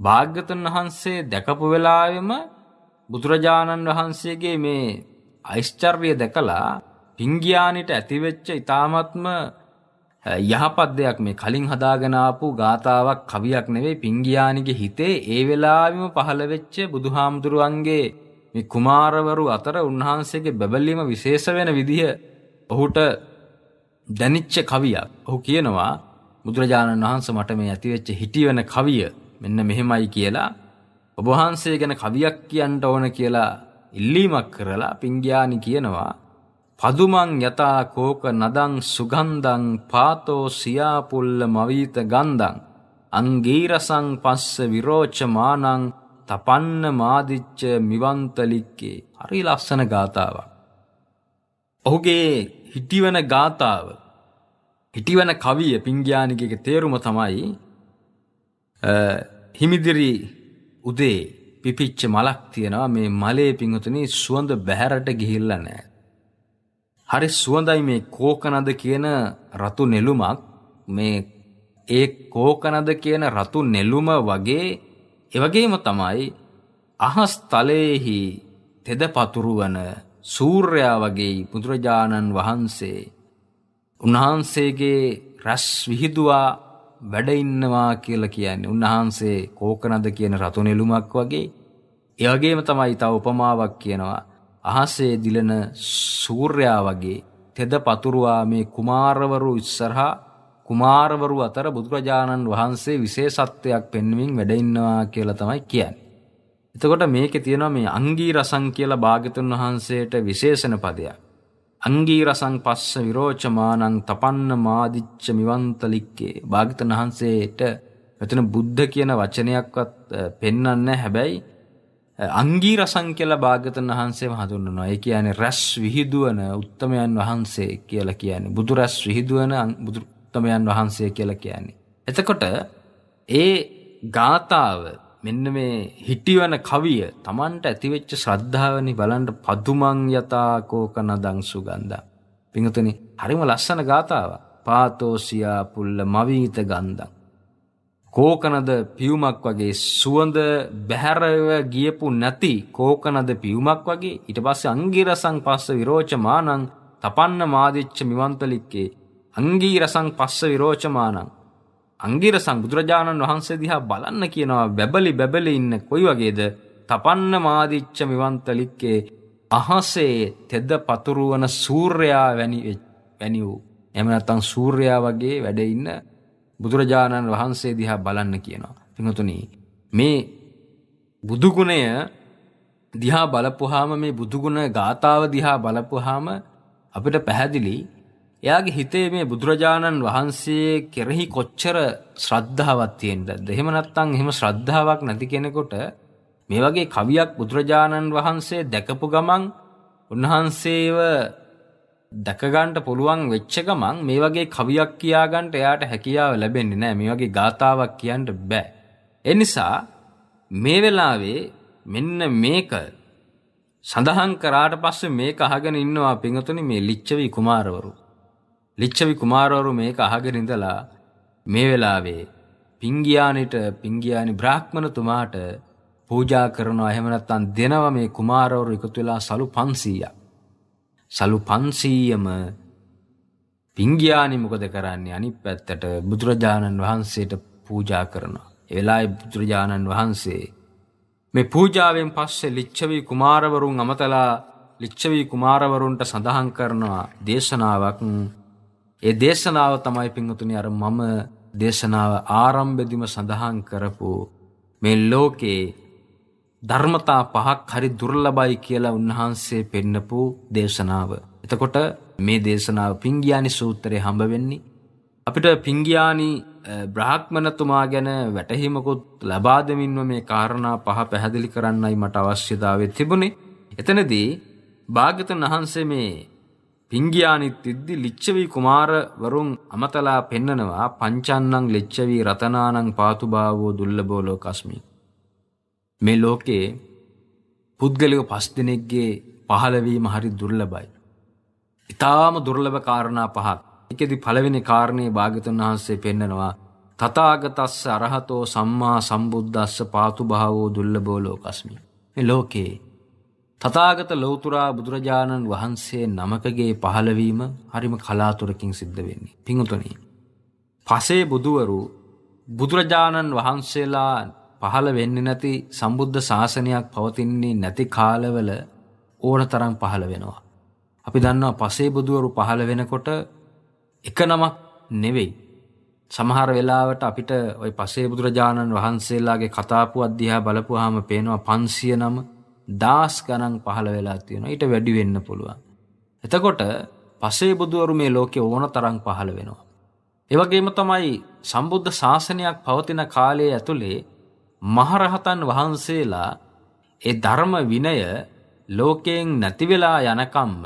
A: භාග්‍යතුන් වහන්සේ දැකපු වෙලාවෙම බුදුරජාණන් වහන්සේගේ මේ ඓශ්චර්ය දැකලා පිංගියානිට ඇතිවෙච්ච ඊ타මත්ම යහපත් දෙයක් මේ කලින් හදාගෙන ආපු ගාතාවක් කවියක් නෙවෙයි පිංගියානිගේ හිතේ ඒ වෙලාවෙම පහළ වෙච්ච බුදුහාමුදුරුවන්ගේ මේ කුමාරවරු අතර උන්වහන්සේගේ බැබලීම විශේෂ වෙන විදිහ ඔහුට දැනිච්ච කවියක්. ඔහු කියනවා බුදුරජාණන් වහන්සේ මට මේ ඇතිවෙච්ච හිටි වෙන කවිය මෙන්න මෙහෙමයි කියලා ඔබ වහන්සේ ගැන කවියක් කියන්න ඕන කියලා ඉල්ලීමක් කරලා පිංග්‍යානි කියනවා පදුමං යතා කෝක නදං සුගන්ධං පාතෝ සියාපුල්ල මවීත ගන්ධං අංගීරසං පස්ස විරෝචමානං තපන්න මාදිච්ච මිවන්තලික්කේ හරි ලස්සන ගාතාවක්. ඔහුගේ හිටිවන ගාතාව හිටිවන කවිය පිංග්‍යානිකගේ තේරුම තමයි හිමිදිරි උදේ පිපිච්ච මලක් තියෙනවා මේ මලේ පිංහතුනි සුවඳ බැහැරට ගිහිල්ලා නෑ. හරි සුවඳයි මේ කෝකනද කියන රතු නෙළුමක් මේ ඒ කෝකනද කියන රතු නෙළුම වගේ එවගේම තමයි අහස් තලයේහි තෙද පතුරු වන සූර්යා වගේ බුදුරජාණන් වහන්සේ උන්වහන්සේගේ රැස් විහිදුවා වැඩ ඉන්නවා කියලා කියන්නේ උන්වහන්සේ කෝකනද කියන රතු නෙළුමක් වගේ ඒ වගේම තමයි තව උපමාවක් කියනවා අහසේ දිලන සූර්යා වගේ තෙද පතුරුවා මේ කුමාරවරු ඉස්සරහා කුමාරවරු අතර බුදුරජාණන් වහන්සේ විශේෂත්වයක් පෙන්වමින් වැඩ ඉන්නවා කියලා තමයි කියන්නේ. එතකොට මේකේ තියෙනවා මේ අංගී රසං කියලා භාග්‍යතුන් වහන්සේට විශේෂණ පදයක්. අංගී රසං පස්ස විරෝචමානං තපන්න මාදිච්ච මිවන්තලික්කේ භාග්‍යතුන් වහන්සේට මෙතන බුද්ධ කියන වචනයක්වත් පෙන්වන්නේ හැබැයි අංගී රසං කියලා භාග්‍යතුන් වහන්සේම හඳුන්වනවා. ඒ කියන්නේ රස් විහිදුවන උත්තමයන් වහන්සේ කියලා කියන්නේ. බුදු රස් විහිදුවන බුදු උත්තමයන් වහන්සේ කියලා කියන්නේ. එතකොට ඒ ගාතාව මෙන්න මේ හිටිවන කවිය Tamanට ඇතිවෙච්ච ශ්‍රද්ධාවනි බලන්න පදුමන් යතා කෝකන දංසු ගන්ධා. පිඟුතුනි හරිම ලස්සන ගාතාව. පාතෝසියා පුල්ල මවීත ගන්ධං. කෝකනද පියුමක් වගේ සුවඳ බැහැරව ගියපු නැති කෝකනද පියුමක් වගේ ඊට පස්සේ අංගිරසං පස්ස විරෝච මානං තපන්න මාදිච්ච මිවන්තලික්කේ අංගීරසං පස්ස විරෝචමානං අංගිරසං බුදුරජාණන් වහන්සේ දිහා බලන්න කියනවා බැබලි බැබලි ඉන්න කොයි වගේද තපන්න මාදිච්ච මිවන්තලික්කේ අහසේ තෙද පතුරුවන සූර්යා වැනි වැනි වූ එහෙම නැත්නම් සූර්යා වගේ වැඩ ඉන්න බුදුරජාණන් වහන්සේ දිහා බලන්න කියනවා පින්වතුනි මේ බුදු ගුණය දිහා බලපුවාම මේ බුදු ගුණ ගාතාව දිහා බලපුවාම අපිට පැහැදිලි එයාගේ හිතේ මේ බුදුරජාණන් වහන්සේ කෙරෙහි කොච්චර ශ්‍රද්ධාවක් තියෙනද? එහෙම නැත්නම් එහෙම ශ්‍රද්ධාවක් නැති කෙනෙකුට මේ වගේ කවියක් බුදුරජාණන් වහන්සේ දැකපු ගමන් උන්වහන්සේව දැකගන්න පුළුවන් වෙච්ච ගමන් මේ වගේ කවියක් කියාගන්න එයාට හැකියාව ලැබෙන්නේ නැහැ. මේ වගේ ගාතාවක් කියන්න බෑ. ඒ නිසා මේ වෙලාවේ මෙන්න මේක සඳහන් කරාට පස්සේ මේක අහගෙන ඉන්නවා පිංගතුනි මේ ලිච්ඡවි කුමාරවරු. ලිච්ඡවි කුමාරවරු මේක අහගෙන ඉඳලා මේ වෙලාවේ පිංගියානිට පිංගියානි බ්‍රාහ්මණතුමාට පූජා කරනවා එහෙම නැත්නම් දෙනවා මේ කුමාරවරු එකතු වෙලා සලු 500ක්. සලු 500ම පිංගියානි මොකද කරන්නේ අනිත් පැත්තට බුදුරජාණන් වහන්සේට පූජා කරනවා. ඒ වෙලාවේ බුදුරජාණන් වහන්සේ මේ පූජාවෙන් පස්සේ ලිච්ඡවී කුමාරවරුන් අමතලා ලිච්ඡවී කුමාරවරුන්ට සඳහන් කරනවා දේශනාවක් ඒ දේශනාව තමයි පින්වතුනි අර මම දේශනාව ආරම්භෙදිම සඳහන් කරපු මේ ලෝකේ ධර්මතා පහක් හරි දුර්ලභයි කියලා උන්වහන්සේ පෙන්නපු දේශනාව. එතකොට මේ දේශනාව පිංගියානි සූත්‍රයේ හම්බ වෙන්නේ අපිට පිංගියානි බ්‍රාහ්මණතුමා ගැන වැටහීමකුත් ලබා දෙමින්ම මේ කාරණා පහ පැහැදිලි කරන්නයි මට අවශ්‍යතාවය තිබුණේ. එතනදී භාග්‍යතුන් වහන්සේ මේ පිංගියානිත් ඉද්දි ලිච්ඡවී කුමාරවරුන් අමතලා පෙන්නනවා පංචන්නං ලිච්ඡවී රතනානං පාතුභාවෝ දුර්ලභෝ ලෝකස්මි. මේ ලෝකේ පුද්ගලික පස් දිනෙකගේ පහළවීම හරි දුර්ලභයි. ඊටාම දුර්ලභ කාරණා පහක්. ඒකෙදි පළවෙනි කාරණේ භාග්‍යතුන් වහන්සේ පෙන්නනවා තථාගතස්ස අරහතෝ සම්මා සම්බුද්දස්ස පාතුභාවෝ දුර්ලභෝ ලෝකස්මි. මේ ලෝකේ තථාගත ලෞතුරා බුදුරජාණන් වහන්සේ නමකගේ පහළවීම හරිම කලාතුරකින් සිද්ධ වෙන්නේ. පිඟුතුනි. පසේ බුදුවරු බුදුරජාණන් වහන්සේලා පහළ වෙන්නේ නැති සම්බුද්ධ ශාසනයක් පවතින්නේ නැති කාලවල ඕන තරම් පහළ වෙනවා. අපි දන්නවා පසේ බුදුවරු පහළ වෙනකොට එක නමක් නෙවෙයි. සමහර වෙලාවට අපිට ওই පසේ බුදුරජාණන් වහන්සේලාගේ කතාපු අධ්‍යා බලපුවාම පේනවා 500 නම දාස් ගණන් පහළ වෙලා තියෙනවා ඊට වැඩි වෙන්න පුළුවන්. එතකොට පසේ බුදුවරු මේ ලෝකේ ඕන තරම් පහළ වෙනවා. ඒ වගේම තමයි සම්බුද්ධ ශාසනයක් පවතින කාලයේ ඇතුලේ මහරහතන් වහන්සේලා ඒ ධර්ම විනය ලෝකයෙන් නැති වෙලා යනකම්ම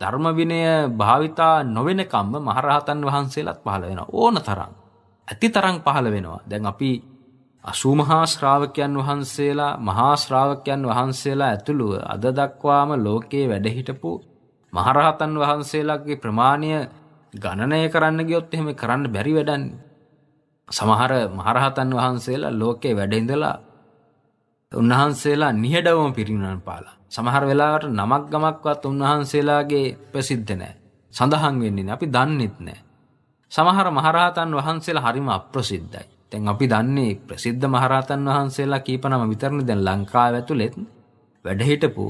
A: ධර්ම විනය භාවිතා නොවෙනකම්ම මහරහතන් වහන්සේලාත් පහළ වෙනවා ඕන තරම්. ඇති තරම් පහළ වෙනවා. දැන් අපි අසූමහා ශ්‍රාවකයන් වහන්සේලා මහා ශ්‍රාවකයන් වහන්සේලා ඇතුළුව අද දක්වාම ලෝකයේ වැඩහිටපු මහරහතන් වහන්සේලාගේ ප්‍රමාණය ගණනය කරන්න ගියොත් එහෙම කරන්න බැරි වැඩන්නේ. සමහර මහරහතන් වහන්සේලා ලෝකේ වැඩඉඳලා උන්වහන්සේලා නිහඬවම පිරිනිවන් පාලා. සමහර වෙලාවට නමක් ගමක්වත් උන්වහන්සේලාගේ ප්‍රසිද්ධ නැහැ. සඳහන් වෙන්නේ අපි දන්නෙත් නැහැ. සමහර මහරහතන් වහන්සේලා හරිම අප්‍රසිද්ධයි. දැන් අපි දන්නේ ප්‍රසිද්ධ මහරහතන් වහන්සේලා කීප නම විතරනේ දැන් ලංකාව ඇතුළෙත් වැඩ හිටපු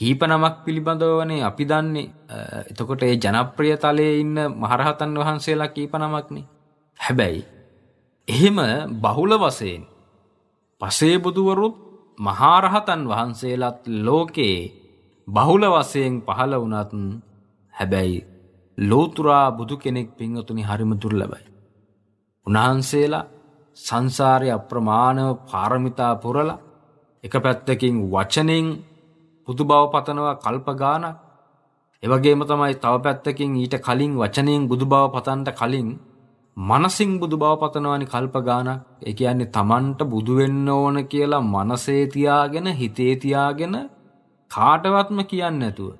A: කීප නමක් පිළිබඳව වනේ අපි දන්නේ එතකොට ඒ ජනප්‍රිය තලයේ ඉන්න මහරහතන් වහන්සේලා කීප නමක්නේ හැබැයි එහෙම බහුල වශයෙන් පසේ බුදුවරුත් මහරහතන් වහන්සේලාත් ලෝකේ බහුල වශයෙන් පහළ වුණත් හැබැයි ලෝතුරා බුදු කෙනෙක් පින්වතුනි හරිම දුර්ලභයි. උන්වහන්සේලා සංසාරය අප්‍රමාණව පාරමිතා පුරලා එක පැත්තකින් වචනෙන් බුදු බව පතනවා කල්පගානක් එවගේම තමයි තව පැත්තකින් ඊට කලින් වචනයෙන් බුදු බව පතන්ට කලින් මනසින් බුදු බව පතනවානි කල්පගානක් ඒ කියන්නේ Tamanට බුදු වෙන්න ඕන කියලා මනසේ තියාගෙන හිතේ තියාගෙන කාටවත්ම කියන්නේ නැතුව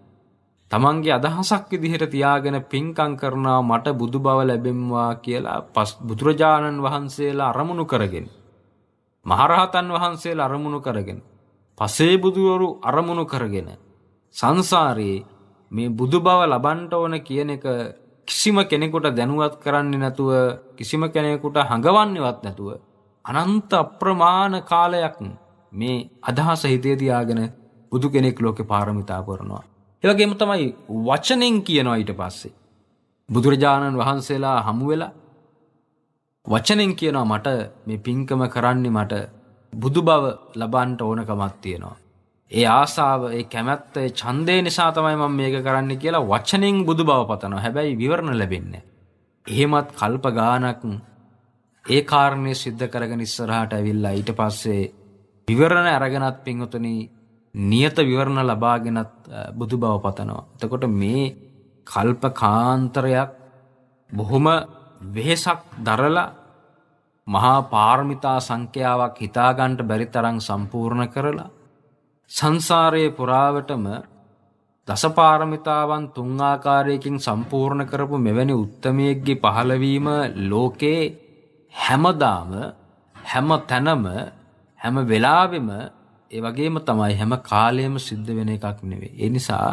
A: තමන්ගේ අදහසක් විදිහට තියාගෙන පින්කම් කරනවා මට බුදු බව ලැබෙම්වා කියලා පස් බුදුරජාණන් වහන්සේලා අරමුණු කරගෙන මහරහතන් වහන්සේලා අරමුණු කරගෙන පසේ බුදුවරු අරමුණු කරගෙන සංසාරයේ මේ බුදු බව ලබන්ට ඕන කියන එක කිසිම කෙනෙකුට දැනුවත් කරන්නේ නැතුව කිසිම කෙනෙකුට හඟවන්නේවත් නැතුව අනන්ත අප්‍රමාණ කාලයක් මේ අදහස හිතේ තියාගෙන බුදු කෙනෙක් ලෝකේ පාරමිතා කරනවා ඒවගේම තමයි වචනෙන් කියනවා ඊට පස්සේ. බුදුරජාණන් වහන්සේලා හමු වෙලා වචනෙන් කියනවා මට මේ පින්කම කරන්නේ මට බුදු බව ලබන්ට ඕනකමක් තියෙනවා. ඒ ආසාව ඒ කැමැත්ත ඒ ඡන්දේ නිසා තමයි මම මේක කරන්න කියලා වචනෙන් බුදු බව පතනවා. හැබැයි විවරණ ලැබෙන්නේ එහෙමත් කල්ප ගානක් ඒ කාරණේ සිද්ධ කරගෙන ඉස්සරහට ඇවිල්ලා ඊට පස්සේ විවරණ අරගෙනත් පින්වතුනි නියත විවරණ ලබාගෙනත් බුදු බව පතනවා. එතකොට මේ කල්ප කාන්තරයක් බොහොම වෙහෙසක් දරලා මහා පාර්මිතා සංඛ්‍යාවක් හිතාගන්ට බැරි තරම් සම්පූර්ණ කරලා සංසාරයේ පුරාවටම දසපාරමිතාවන් තුන් ආකාරයකින් සම්පූර්ණ කරපු මෙවැනි උත්තමයෙක්ගේ පහළවීම ලෝකේ හැමදාම හැම තැනම හැම වෙලාවෙම ඒ වගේම තමයි හැම කාලයෙම සිද්ධ වෙන එකක් නෙවෙයි. ඒ නිසා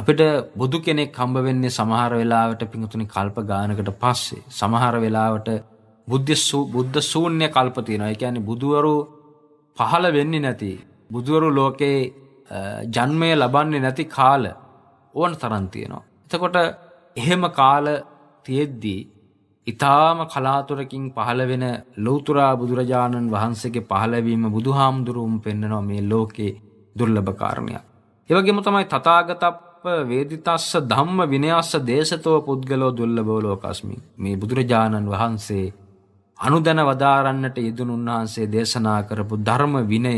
A: අපිට බුදු කෙනෙක් හම්බ වෙන්නේ සමහර වෙලාවට පිඟුතුනි කල්ප ගානකට පස්සේ සමහර වෙලාවට බුද්ධ බුද්ධ ශූන්‍ය කල්ප තියෙනවා. ඒ කියන්නේ බුදවරු පහළ වෙන්නේ නැති බුදවරු ලෝකේ ජන්මය ලබන්නේ නැති කාල ඕන තරම් තියෙනවා. එතකොට එහෙම කාල තියෙද්දී ඊ타ම කලාතුරකින් පහළ වෙන ලෞතුරා බුදුරජාණන් වහන්සේගේ පහළවීම බුදුහාමුදුරුවම් පෙන්නනවා මේ ලෝකේ දුර්ලභ කාරණයක්. ඒ වගේම තමයි තථාගතප්ප වේදිතස්ස ධම්ම විනයස්ස දේශතව පුද්ගලෝ දුල්ලබව ලෝකස්මි. මේ බුදුරජාණන් වහන්සේ අනුදැන වදාරන්නට යෙදුණු උන්වහන්සේ දේශනා කරපු ධර්ම විනය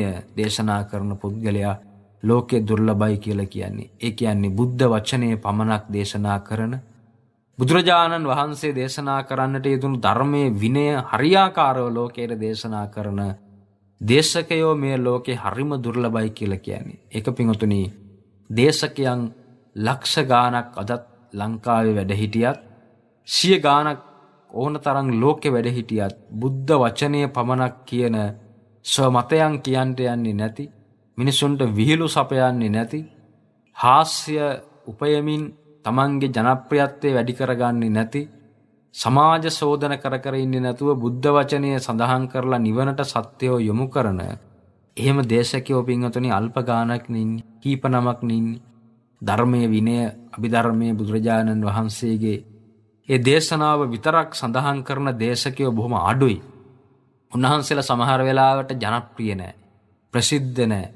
A: දේශනා කරන පුද්ගලයා ලෝකේ දුර්ලභයි කියලා කියන්නේ. ඒ කියන්නේ බුද්ධ වචනේ පමණක් දේශනා කරන බුදුරජාණන් වහන්සේ දේශනා කරන්නට යෙදුණු ධර්මයේ විනය හරියාකාරව ලෝකයට දේශනා කරන දේශකයෝ මේ ලෝකේ හරිම දුර්ලභයි කියලා කියන්නේ. ඒක පිඟුතුනි දේශකයන් ලක්ෂ ගාණක් අදත් ලංකාවේ වැඩ හිටියත් සිය ගාණක් ඕන තරම් ලෝකේ වැඩ හිටියත් බුද්ධ වචනය පමණක් කියන ස්ව මතයන් කියන්ට යන්නේ නැති මිනිසුන්ට විහිළු සපයන්නේ නැති හාස්‍ය උපයමින් තමන්ගේ ජනප්‍රියත්වය වැඩි කරගන්නේ නැති සමාජ සෝදන කර කර ඉන්නේ නැතුව බුද්ධ වචනය සඳහන් කරලා නිවනට සත්‍යෝ යොමු කරන එහෙම දේශකයෝ පින්වතුනි අල්ප ගානක් නින්නේ කීප නමක් නින්නේ ධර්මයේ විනය අභිධර්මයේ බුදුරජාණන් වහන්සේගේ ඒ දේශනාව විතරක් සඳහන් කරන දේශකයෝ බොහොම අඩුයි. උන්වහන්සේලා සමහර වෙලාවට ජනප්‍රිය නැහැ. ප්‍රසිද්ධ නැහැ.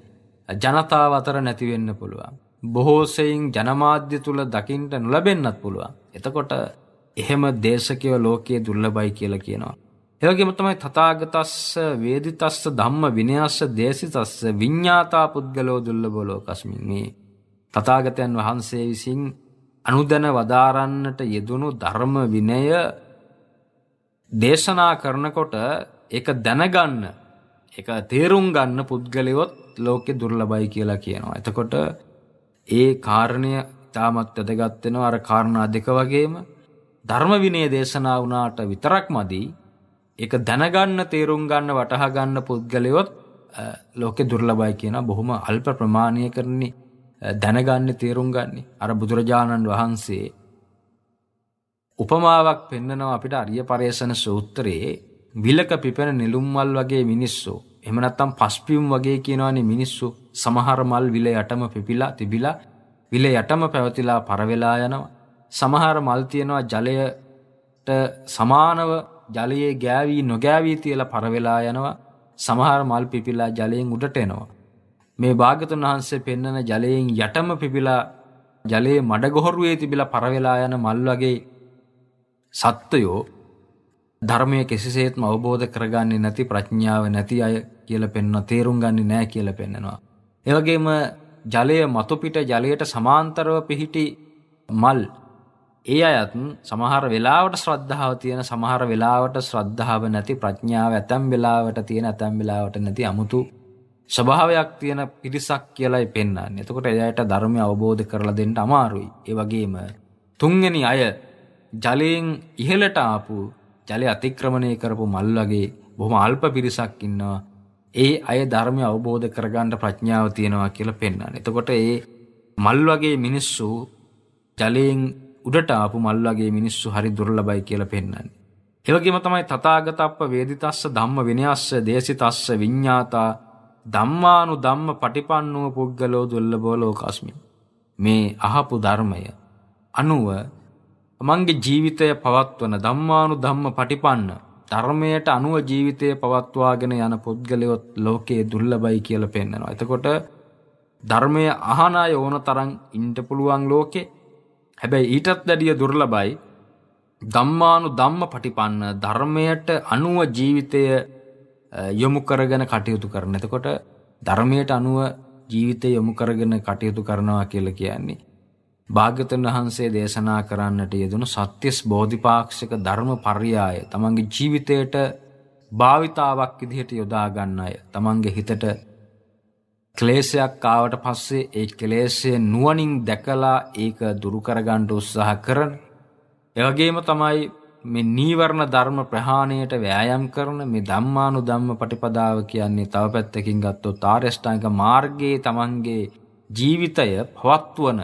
A: ජනතාව අතර නැති වෙන්න පුළුවන්. බොහෝ සෙයින් ජනමාධ්‍ය තුල දකින්න නොලැබෙන්නත් පුළුවන්. එතකොට එහෙම දේශකයෝ ලෝකයේ දුර්ලභයි කියලා කියනවා. ඒ වගේම තමයි තථාගතස්ස වේදිතස්ස ධම්ම විනයස්ස දේශිතස්ස විඤ්ඤාතා පුද්ගලෝ දුර්ලභෝ ලෝකස්මින් මේ තථාගතයන් වහන්සේ විසින් අනුදැන වදාරන්නට යෙදුණු ධර්ම විනය දේශනා කරනකොට ඒක දැනගන්න ඒක තේරුම් ගන්න පුද්ගලයොත් ලෝකෙ දුර්ලභයි කියලා කියනවා. එතකොට ඒ කාරණය ඉතාමත් වැදගත් වෙනවා අර කාරණා දෙක වගේම ධර්ම විනය දේශනා වුණාට විතරක් මදි ඒක දැනගන්න තේරුම් ගන්න වටහා ගන්න පුද්ගලයොත් ලෝකේ දුර්ලභයි කියන බොහොම අල්ප ප්‍රමාණයකරනේ දැනගන්නේ තේරුම් ගන්නේ අර බුදුරජාණන් වහන්සේ උපමාවක් පෙන්නනවා අපිට අරිය පරේෂණ සූත්‍රයේ විලක පිපෙන නිලුම්වල් වගේ මිනිස්සු එහෙම නැත්නම් පස්පියුම් වගේ කියනවනේ මිනිස්සු සමහර මල් විල යටම පිපිලා තිබිලා විල යටම පැවතිලා පරවෙලා යනවා. සමහර මල් තියෙනවා ජලයට සමානව ජලයේ ගෑවී නොගෑවී තියලා පරවෙලා යනවා. සමහර මල් පිපිලා ජලයෙන් උඩට එනවා. මේ භාගතුන් වහන්සේ පෙන්නන ජලයෙන් යටම පිපිලා ජලයේ මඩගොහරුවේ තිබිලා පරවෙලා යන මල් වගේ සත්වයෝ ධර්මය කෙසිසේත්ම අවබෝධ කරගන්නේ නැති ප්‍රඥාව නැති අය කියල පෙන්වා තේරුම් ගන්නේ නෑ කියල පෙන්නවා. එවැගේම ජලය මතුපිට ජලයට සමාන්තරව පිහිටි මල් ඒ අයත් සමහර වෙලාවට ශ්‍රද්ධාව තියෙන සමහර වෙලාවට ශ්‍රද්ධාව නැති ප්‍රඥාව ඇතැම් වෙලාවට තියෙන ඇතැම් වෙලාවට නැති 아무තු ස්වභාවයක් තියෙන පිරිසක් කියලායි පෙන්වන්නේ. එතකොට එයාට ධර්මය අවබෝධ කරලා දෙන්න අමාරුයි. ඒ වගේම තුන්වෙනි අය ජලයෙන් ඉහළට ආපු ජලය අතික්‍රමණය කරපු මල් වගේ බොහොම අල්ප පිරිසක් ඉන්නවා. ඒ අය ධර්මය අවබෝධ කරගන්න ප්‍රඥාව තියෙනවා කියලා පෙන්වන්නේ. එතකොට ඒ මල් වගේ මිනිස්සු ජලයෙන් උඩට ආපු මල් වගේ මිනිස්සු හරි දුර්ලභයි කියලා පෙන්වන්නේ. ඒ වගේම තමයි තථාගතප්ප වේදිතස්ස ධම්ම විනයස්ස දේසිතස්ස විඤ්ඤාතා ධම්මානු ධම්ම පටිපන්නෝ පුද්ගලෝ දුර්ලභෝ ලෝකස්මි. මේ අහපු ධර්මය අනුව මගේ ජීවිතය පවත්වන ධම්මානු ධම්ම පටිපන්න ධර්මයට අනුව ජීවිතය පවත්වාගෙන යන පුද්ගලයොත් ලෝකයේ දුර්ලභයි කියලා පෙන්වනවා. එතකොට ධර්මය අහන අය ඕන තරම් ඉන්න පුළුවන් ලෝකේ. හැබැයි ඊටත් වැඩිය දුර්ලභයි ධම්මානු ධම්මපටිපන්න ධර්මයට අනුව ජීවිතය යොමු කරගෙන කටයුතු කරන. එතකොට ධර්මයට අනුව ජීවිතය යොමු කරගෙන කටයුතු කරනවා කියලා කියන්නේ භාග්‍යතුන් වහන්සේ දේශනා කරන්නට යෙදුණු සත්‍යස් බෝධිපාක්ෂික ධර්ම පර්යාය තමන්ගේ ජීවිතයට භාවිතාවක් විදිහට යොදා ගන්න අය තමන්ගේ හිතට ක්ලේශයක් ආවට පස්සේ ඒ ක්ලේශය නුවණින් දැකලා ඒක දුරු කරගන්න උත්සාහ කරන ඒ වගේම තමයි මේ නීවරණ ධර්ම ප්‍රහාණයට වෑයම් කරන මේ ධම්මානු ධම්ම පටිපදාව කියන්නේ තව පැත්තකින් ගත්තොත් ආර්යෂ්ටාංග මාර්ගයේ තමන්ගේ ජීවිතය පවත්වන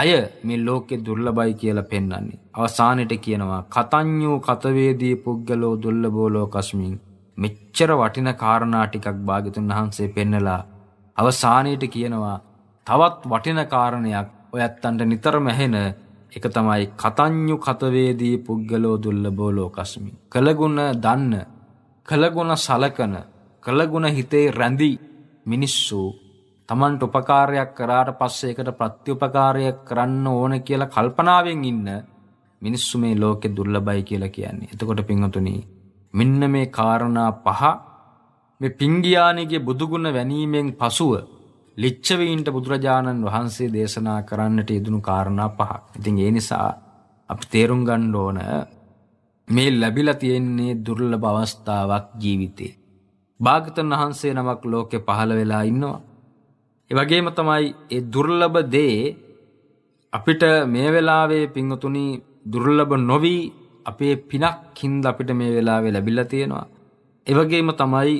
A: අය මේ ලෝකෙ දුර්ලභයි කියලා පෙන්වන්නේ. අවසානයේට කියනවා කතඤ්ඤෝ කතවේදී පුද්ගලෝ දුර්ලභෝ ලෝකස්මින් මෙච්චර වටින කාරණා ටිකක් භාග්‍යතුන් වහන්සේ පෙන්නලා අවසානයේට කියනවා තවත් වටින කාරණයක් ඔයත්තන්ට නිතරම ඇහෙන එක තමයි කතඤ්ඤු කතවේදී පුද්ගලෝ දුර්ලභෝ ලෝකස්මින්. කලගුණ දන්න කලගුණ සලකන කලගුණ හිතේ රැඳි මිනිස්සු තමන්ට උපකාරයක් කරාට පස්සේ ඒකට ප්‍රත්‍යඋපකාරය කරන්න ඕන කියලා කල්පනාවෙන් ඉන්න මිනිස්සු මේ ලෝකෙ දුර්ලභයි කියලා කියන්නේ. එතකොට පින්වතුනි මෙන්න මේ කාරණා පහ මේ පිංගියානිගේ බුදුගුණ වැනීමෙන් පසුව ලිච්ඡවීන්ට බුදුරජාණන් වහන්සේ දේශනා කරන්නට යෙදුණු කාරණා පහක්. ඉතින් ඒ නිසා අපි තේරුම් ගන්න ඕන මේ ලැබිලා තියෙන්නේ දුර්ලභ අවස්ථාවක් ජීවිතේ. භාගතන් වහන්සේ නමක් ලෝකෙ පහළ වෙලා ඉන්නවා. ඒ වගේම තමයි ඒ දුර්ලභ දේ අපිට මේ වෙලාවේ පිංගතුනි දුර්ලභ නොවි අපේ පිනක් හින්ද අපිට මේ වෙලාවේ ලැබිලා තියෙනවා. ඒ වගේම තමයි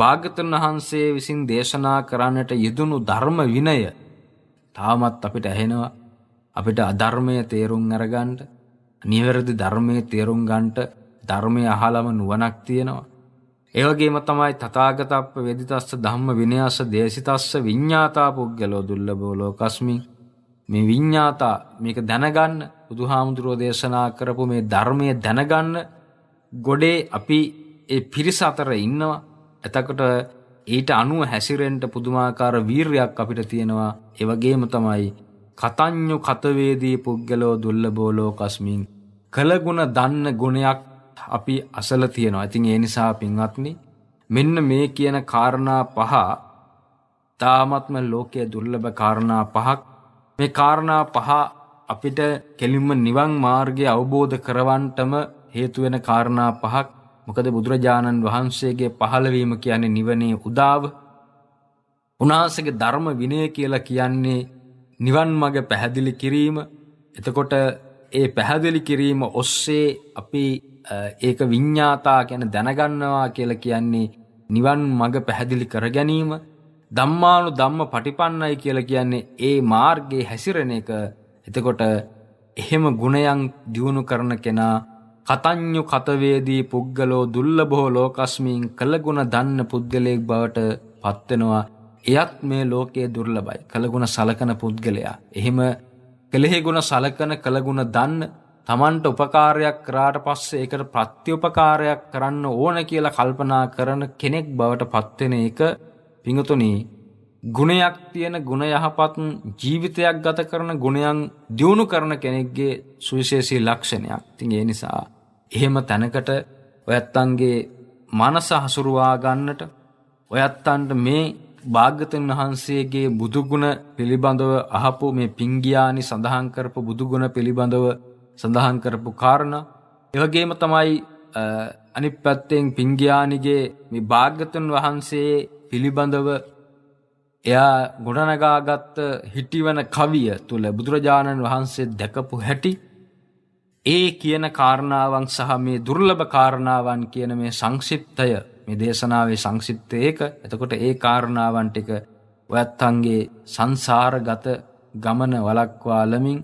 A: භාගතුන් වහන්සේ විසින් දේශනා කරන්නට යෙදුණු ධර්ම විනය තාමත් අපිට ඇහෙනවා. අපිට අධර්මය තේරුම් අරගන්න, නිවැරදි ධර්මයේ තේරුම් ගන්නට ධර්මය අහලම නුවණක් තියෙනවා. ඒවගේම තමයි තතාගතප්ප වෙදිතස්ස ධම්ම විනයස්ස දේශිතස්ස විඤ්ඥාතා පුද්ගලෝ දුල්ලබෝ ලෝකස්මින් මේ විඤ්ඥාතා මේක දැනගන්න බුදුහාමුදුරෝ දේශනා කරපු මේ ධර්මය දැනගන්න ගොඩේ අපි ඒ පිරිස අතර ඉන්නවා එතකොට ඊට අනුව හැසිරෙන්ට පුදුමාකාර වීර්යක් අපිට තියෙනවා එවගේම තමයි කතඥු කතවේදී පුද්ගලෝ දුල්ලබෝලෝ කස්මින් කළගුණ දන්න ගුණයක් අපි අසල තියෙනවා. ඉතින් ඒ නිසා පින්වත්නි මෙන්න මේ කියන කාරණා පහ තාමත්ම ලෝකයේ දුර්ලභ කාරණා පහක්. මේ කාරණා පහ අපිට කෙලින්ම නිවන් මාර්ගය අවබෝධ කරවන්නටම හේතු වෙන කාරණා පහක්. මොකද බුදුරජාණන් වහන්සේගේ පහළවීම කියන්නේ නිවනේ උදාව. උනාසගේ ධර්ම විනය කියලා කියන්නේ නිවන් මඟ පැහැදිලි කිරීම. එතකොට ඒ පැහැදිලි කිරීම ඔස්සේ අපි ඒක විඤ්ඤාතා කියන දැනගන්නවා කියලා කියන්නේ නිවන් මඟ පැහැදිලි කර ගැනීම ධම්මානු ධම්ම පටිපන්නයි කියලා කියන්නේ ඒ මාර්ගයේ හැසිරෙන එක. එතකොට එහෙම ගුණයන් දියුණු කරන කෙනා කතඤ්ඤු කතවේදී පුද්ගලෝ දුර්ලභෝ ලෝකස්මින් කළගුණ දන්න පුද්ගලයෙක් බවට පත්වෙනවා. එයත් මේ ලෝකයේ දුර්ලභයි. කළගුණ සලකන පුද්ගලයා. එහෙම කලෙහි ගුණ සලකන කළගුණ දන්න තමන්ට උපකාරයක් කරාට පස්සේ ඒකට ප්‍රත්‍යඋපකාරයක් කරන්න ඕන කියලා කල්පනා කරන කෙනෙක් බවට පත්වෙන එක පිඟුතුනි ගුණයක් තියෙන ගුණ යහපත් ජීවිතයක් ගත කරන ගුණයන් දියුණු කරන කෙනෙක්ගේ සුවිශේෂී ලක්ෂණයක්. ඉතින් ඒ නිසා එහෙම තැනකට ඔයත්තන්ගේ මනස හසුරුවා ගන්නට ඔයත්තන්ට මේ භාග්‍යතුන් වහන්සේගේ බුදුගුණ පිළිබඳව අහපු මේ පිංගියානි සඳහන් කරපු බුදුගුණ පිළිබඳව සඳහන් කරපු කාරණ. එවගේම තමයි අනි පැත්තෙන් පිංගයානිගේ මේ භාග්‍යතුන් වහන්සේ පිළිබඳව එයා ගොඩනගාගත්ත හිටිවන කවිය තුළ බුදුරජාණන් වහන්සේ දැකපු හැටි ඒ කියන කාරණාවන් සහ මේ දුර්ලභ කාරණාවන් කියන මේ සංක්ෂිප්තය මේ දේශනාවේ සංක්ෂිප්ත ඒක එතකොට ඒ කාරණාවන් ටික ඔයත් අන්ගේ සංසාරගත ගමන වලක්වාලමින්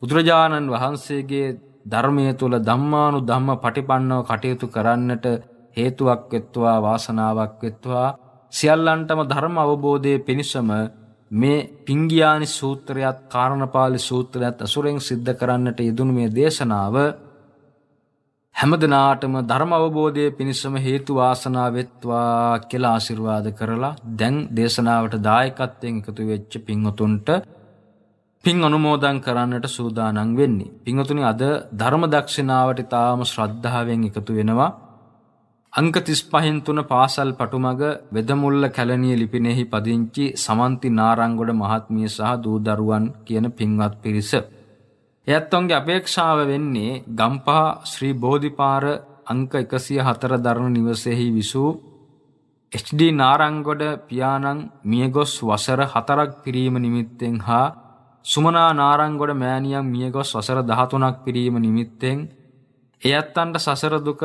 A: බුදුරජාණන් වහන්සේගේ ධර්මය තුළ ධම්මානු ධම්ම පටිපන්නව කටයුතු කරන්නට හේතුවක් වෙත්වා වාසනාවක් වෙත්වා සියල්ලන්ටම ධර්ම අවබෝධය පිණිසම මේ පිංගියානි සූත්‍රයත් කාරණපාලි සූත්‍රයත් අසුරෙන් සිද්ධ කරන්නට යෙදුණු මේ දේශනාව හැමදනාටම ධර්ම අවබෝධය පිණිසම හේතු වාසනා වෙත්වා කියලා ආශිර්වාද කරලා දැන් දේශනාවට දායකත්වයෙන් එකතු වෙච්ච පින්වතුන්ට පින් අනුමෝදන් කරන්නට සූදානම් වෙන්නේ. පින්වතුනි අද ධර්ම දක්ෂිනාවට ඊටාම ශ්‍රද්ධාවෙන් එකතු වෙනවා. අංක 35න් තුන පාසල් පටුමග වෙදමුල්ල කැලණිය ලිපිනයෙහි පදිංචි සමන්ති නාරංගොඩ මහත්මිය සහ දූ දරුවන් කියන පින්වත් පිරිස. එයත්වන්ගේ අපේක්ෂාව වෙන්නේ ගම්පහ ශ්‍රී බෝධිපාර අංක 104 දරණ නිවසේහි විසූ HD නාරංගොඩ පියාණන් මියගොස් වසර 4ක් පිරීම නිමිත්තෙන් හා සුමනා නාරංගොඩ මෑනියන් මියගොස් වසර දහතුනක් පිරීම නිමිත්තෙන් එයත් අන්ට සසරදුක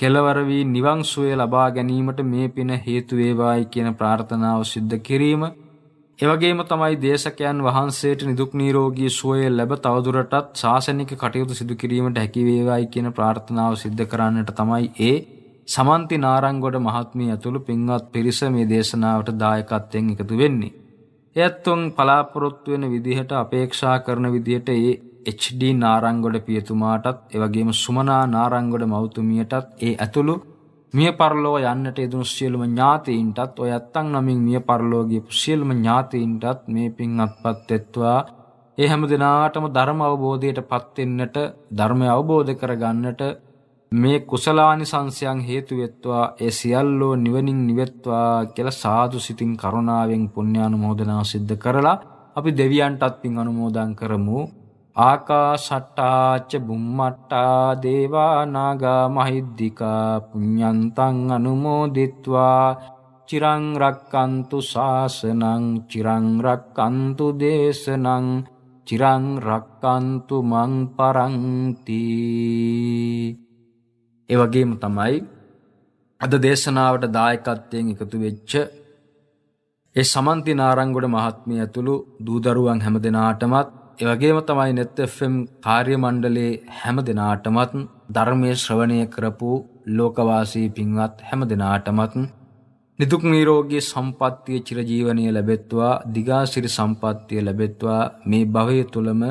A: කෙලවර වී නිවන් සුවය ලබා ගැනීමට මේ පින හේතුවේවායි කියන ප්‍රාර්ථනාව සිද්ධ කිරීම එවගේම තමයි දේශකයන් වහන්සේට නිදුක් නීරෝගී සුවය ලැබ තවදුරටත් ශාසනික කටයුතු සිදු කිරීමට හැකිවේවායි කියන ප්‍රාර්ථනාව සිද්ධ කරන්නට තමයි ඒ සමන්ති නාරංගොඩ මහත්මිය ඇතුළු පින්වත් පිරිස මේ දේශනාවට දායකත්වයෙන් එකතු වෙන්නේ එයත් උන් බලාපොරොත්තු වෙන විදිහට අපේක්ෂා කරන විදිහට ඒ HD නාරංගොඩ පියතුමාටත් එවැගේම සුමනා නාරංගොඩ මවතුමියටත් ඒ ඇතුළු මිය පරලෝ යන්නට යදුණු සියලුම ඥාතීන්ටත් ඔය ඇත්තන් නමින් මිය පරලෝ ගියපු සියලුම ඥාතීන්ටත් මේ පින් අත්පත් වෙත්වා ඒ හැම දිනාටම ධර්ම අවබෝධයට පත් වෙන්නට ධර්මය අවබෝධ කරගන්නට මේ කුසලානි සංසයන් හේතුවෙත්වා ඒ සියල්ලෝ නිවනින් නිවෙත්වා කියල සාදු සිතින් කරුණාවෙන් පුුණ්‍යානුමෝදනාව සිද්ධ කරලා අපි දෙවියන්ටත් පින් අනුමෝදන් කරමු ආකා සට්ටාච්ච බුම්මට්ටා දේවානාගා මහිද්දිකා පුඤ්ඥන්තන් අනුමෝදිත්වා චිරංරක්කන්තු ශාසනං චිරංරක්කන්තු දේශනං චිරංරක්කන්තු මං පරංතිී ඒ වගේම තමයි අද දේශනාවට දායකත්වයෙන් එකතු වෙච්ච ඒ සමන්ති නාරංගොඩ මහත්මිය ඇතුළු දූදරුවන් හැම දෙනාටමත් ඒ වගේම තමයි net fm කාර්ය මණ්ඩලයේ හැම දෙනාටමත් ධර්මයේ ශ්‍රවණය කරපු ලෝකවාසී පින්වත් හැම දෙනාටමත් නිදුක් නිරෝගී සම්පත්තිය චිරජීවනය ලැබෙත්වා දිගාසිරි සම්පත්තිය ලැබෙත්වා මේ භවය තුලම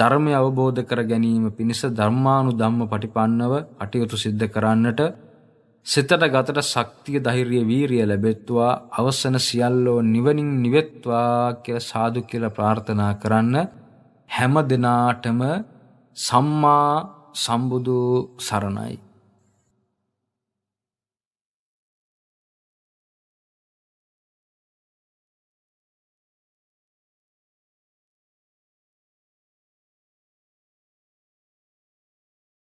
A: ධර්මය අවබෝධ කර ගැනීම පිණිස ධර්මානු ධම්ම පටිපන්නව අටයුතු සිද්ධ කරන්නට සිතට ගතට ශක්තිය ධෛර්ය වීරිය ලැබෙත්වා අවසන සියල්ලෝ නිවනින් නිවෙත්වා කියලා සාදු කියලා ප්‍රාර්ථනා කරන්න හැම දිනාටම සම්මා සම්බුදු සරණයි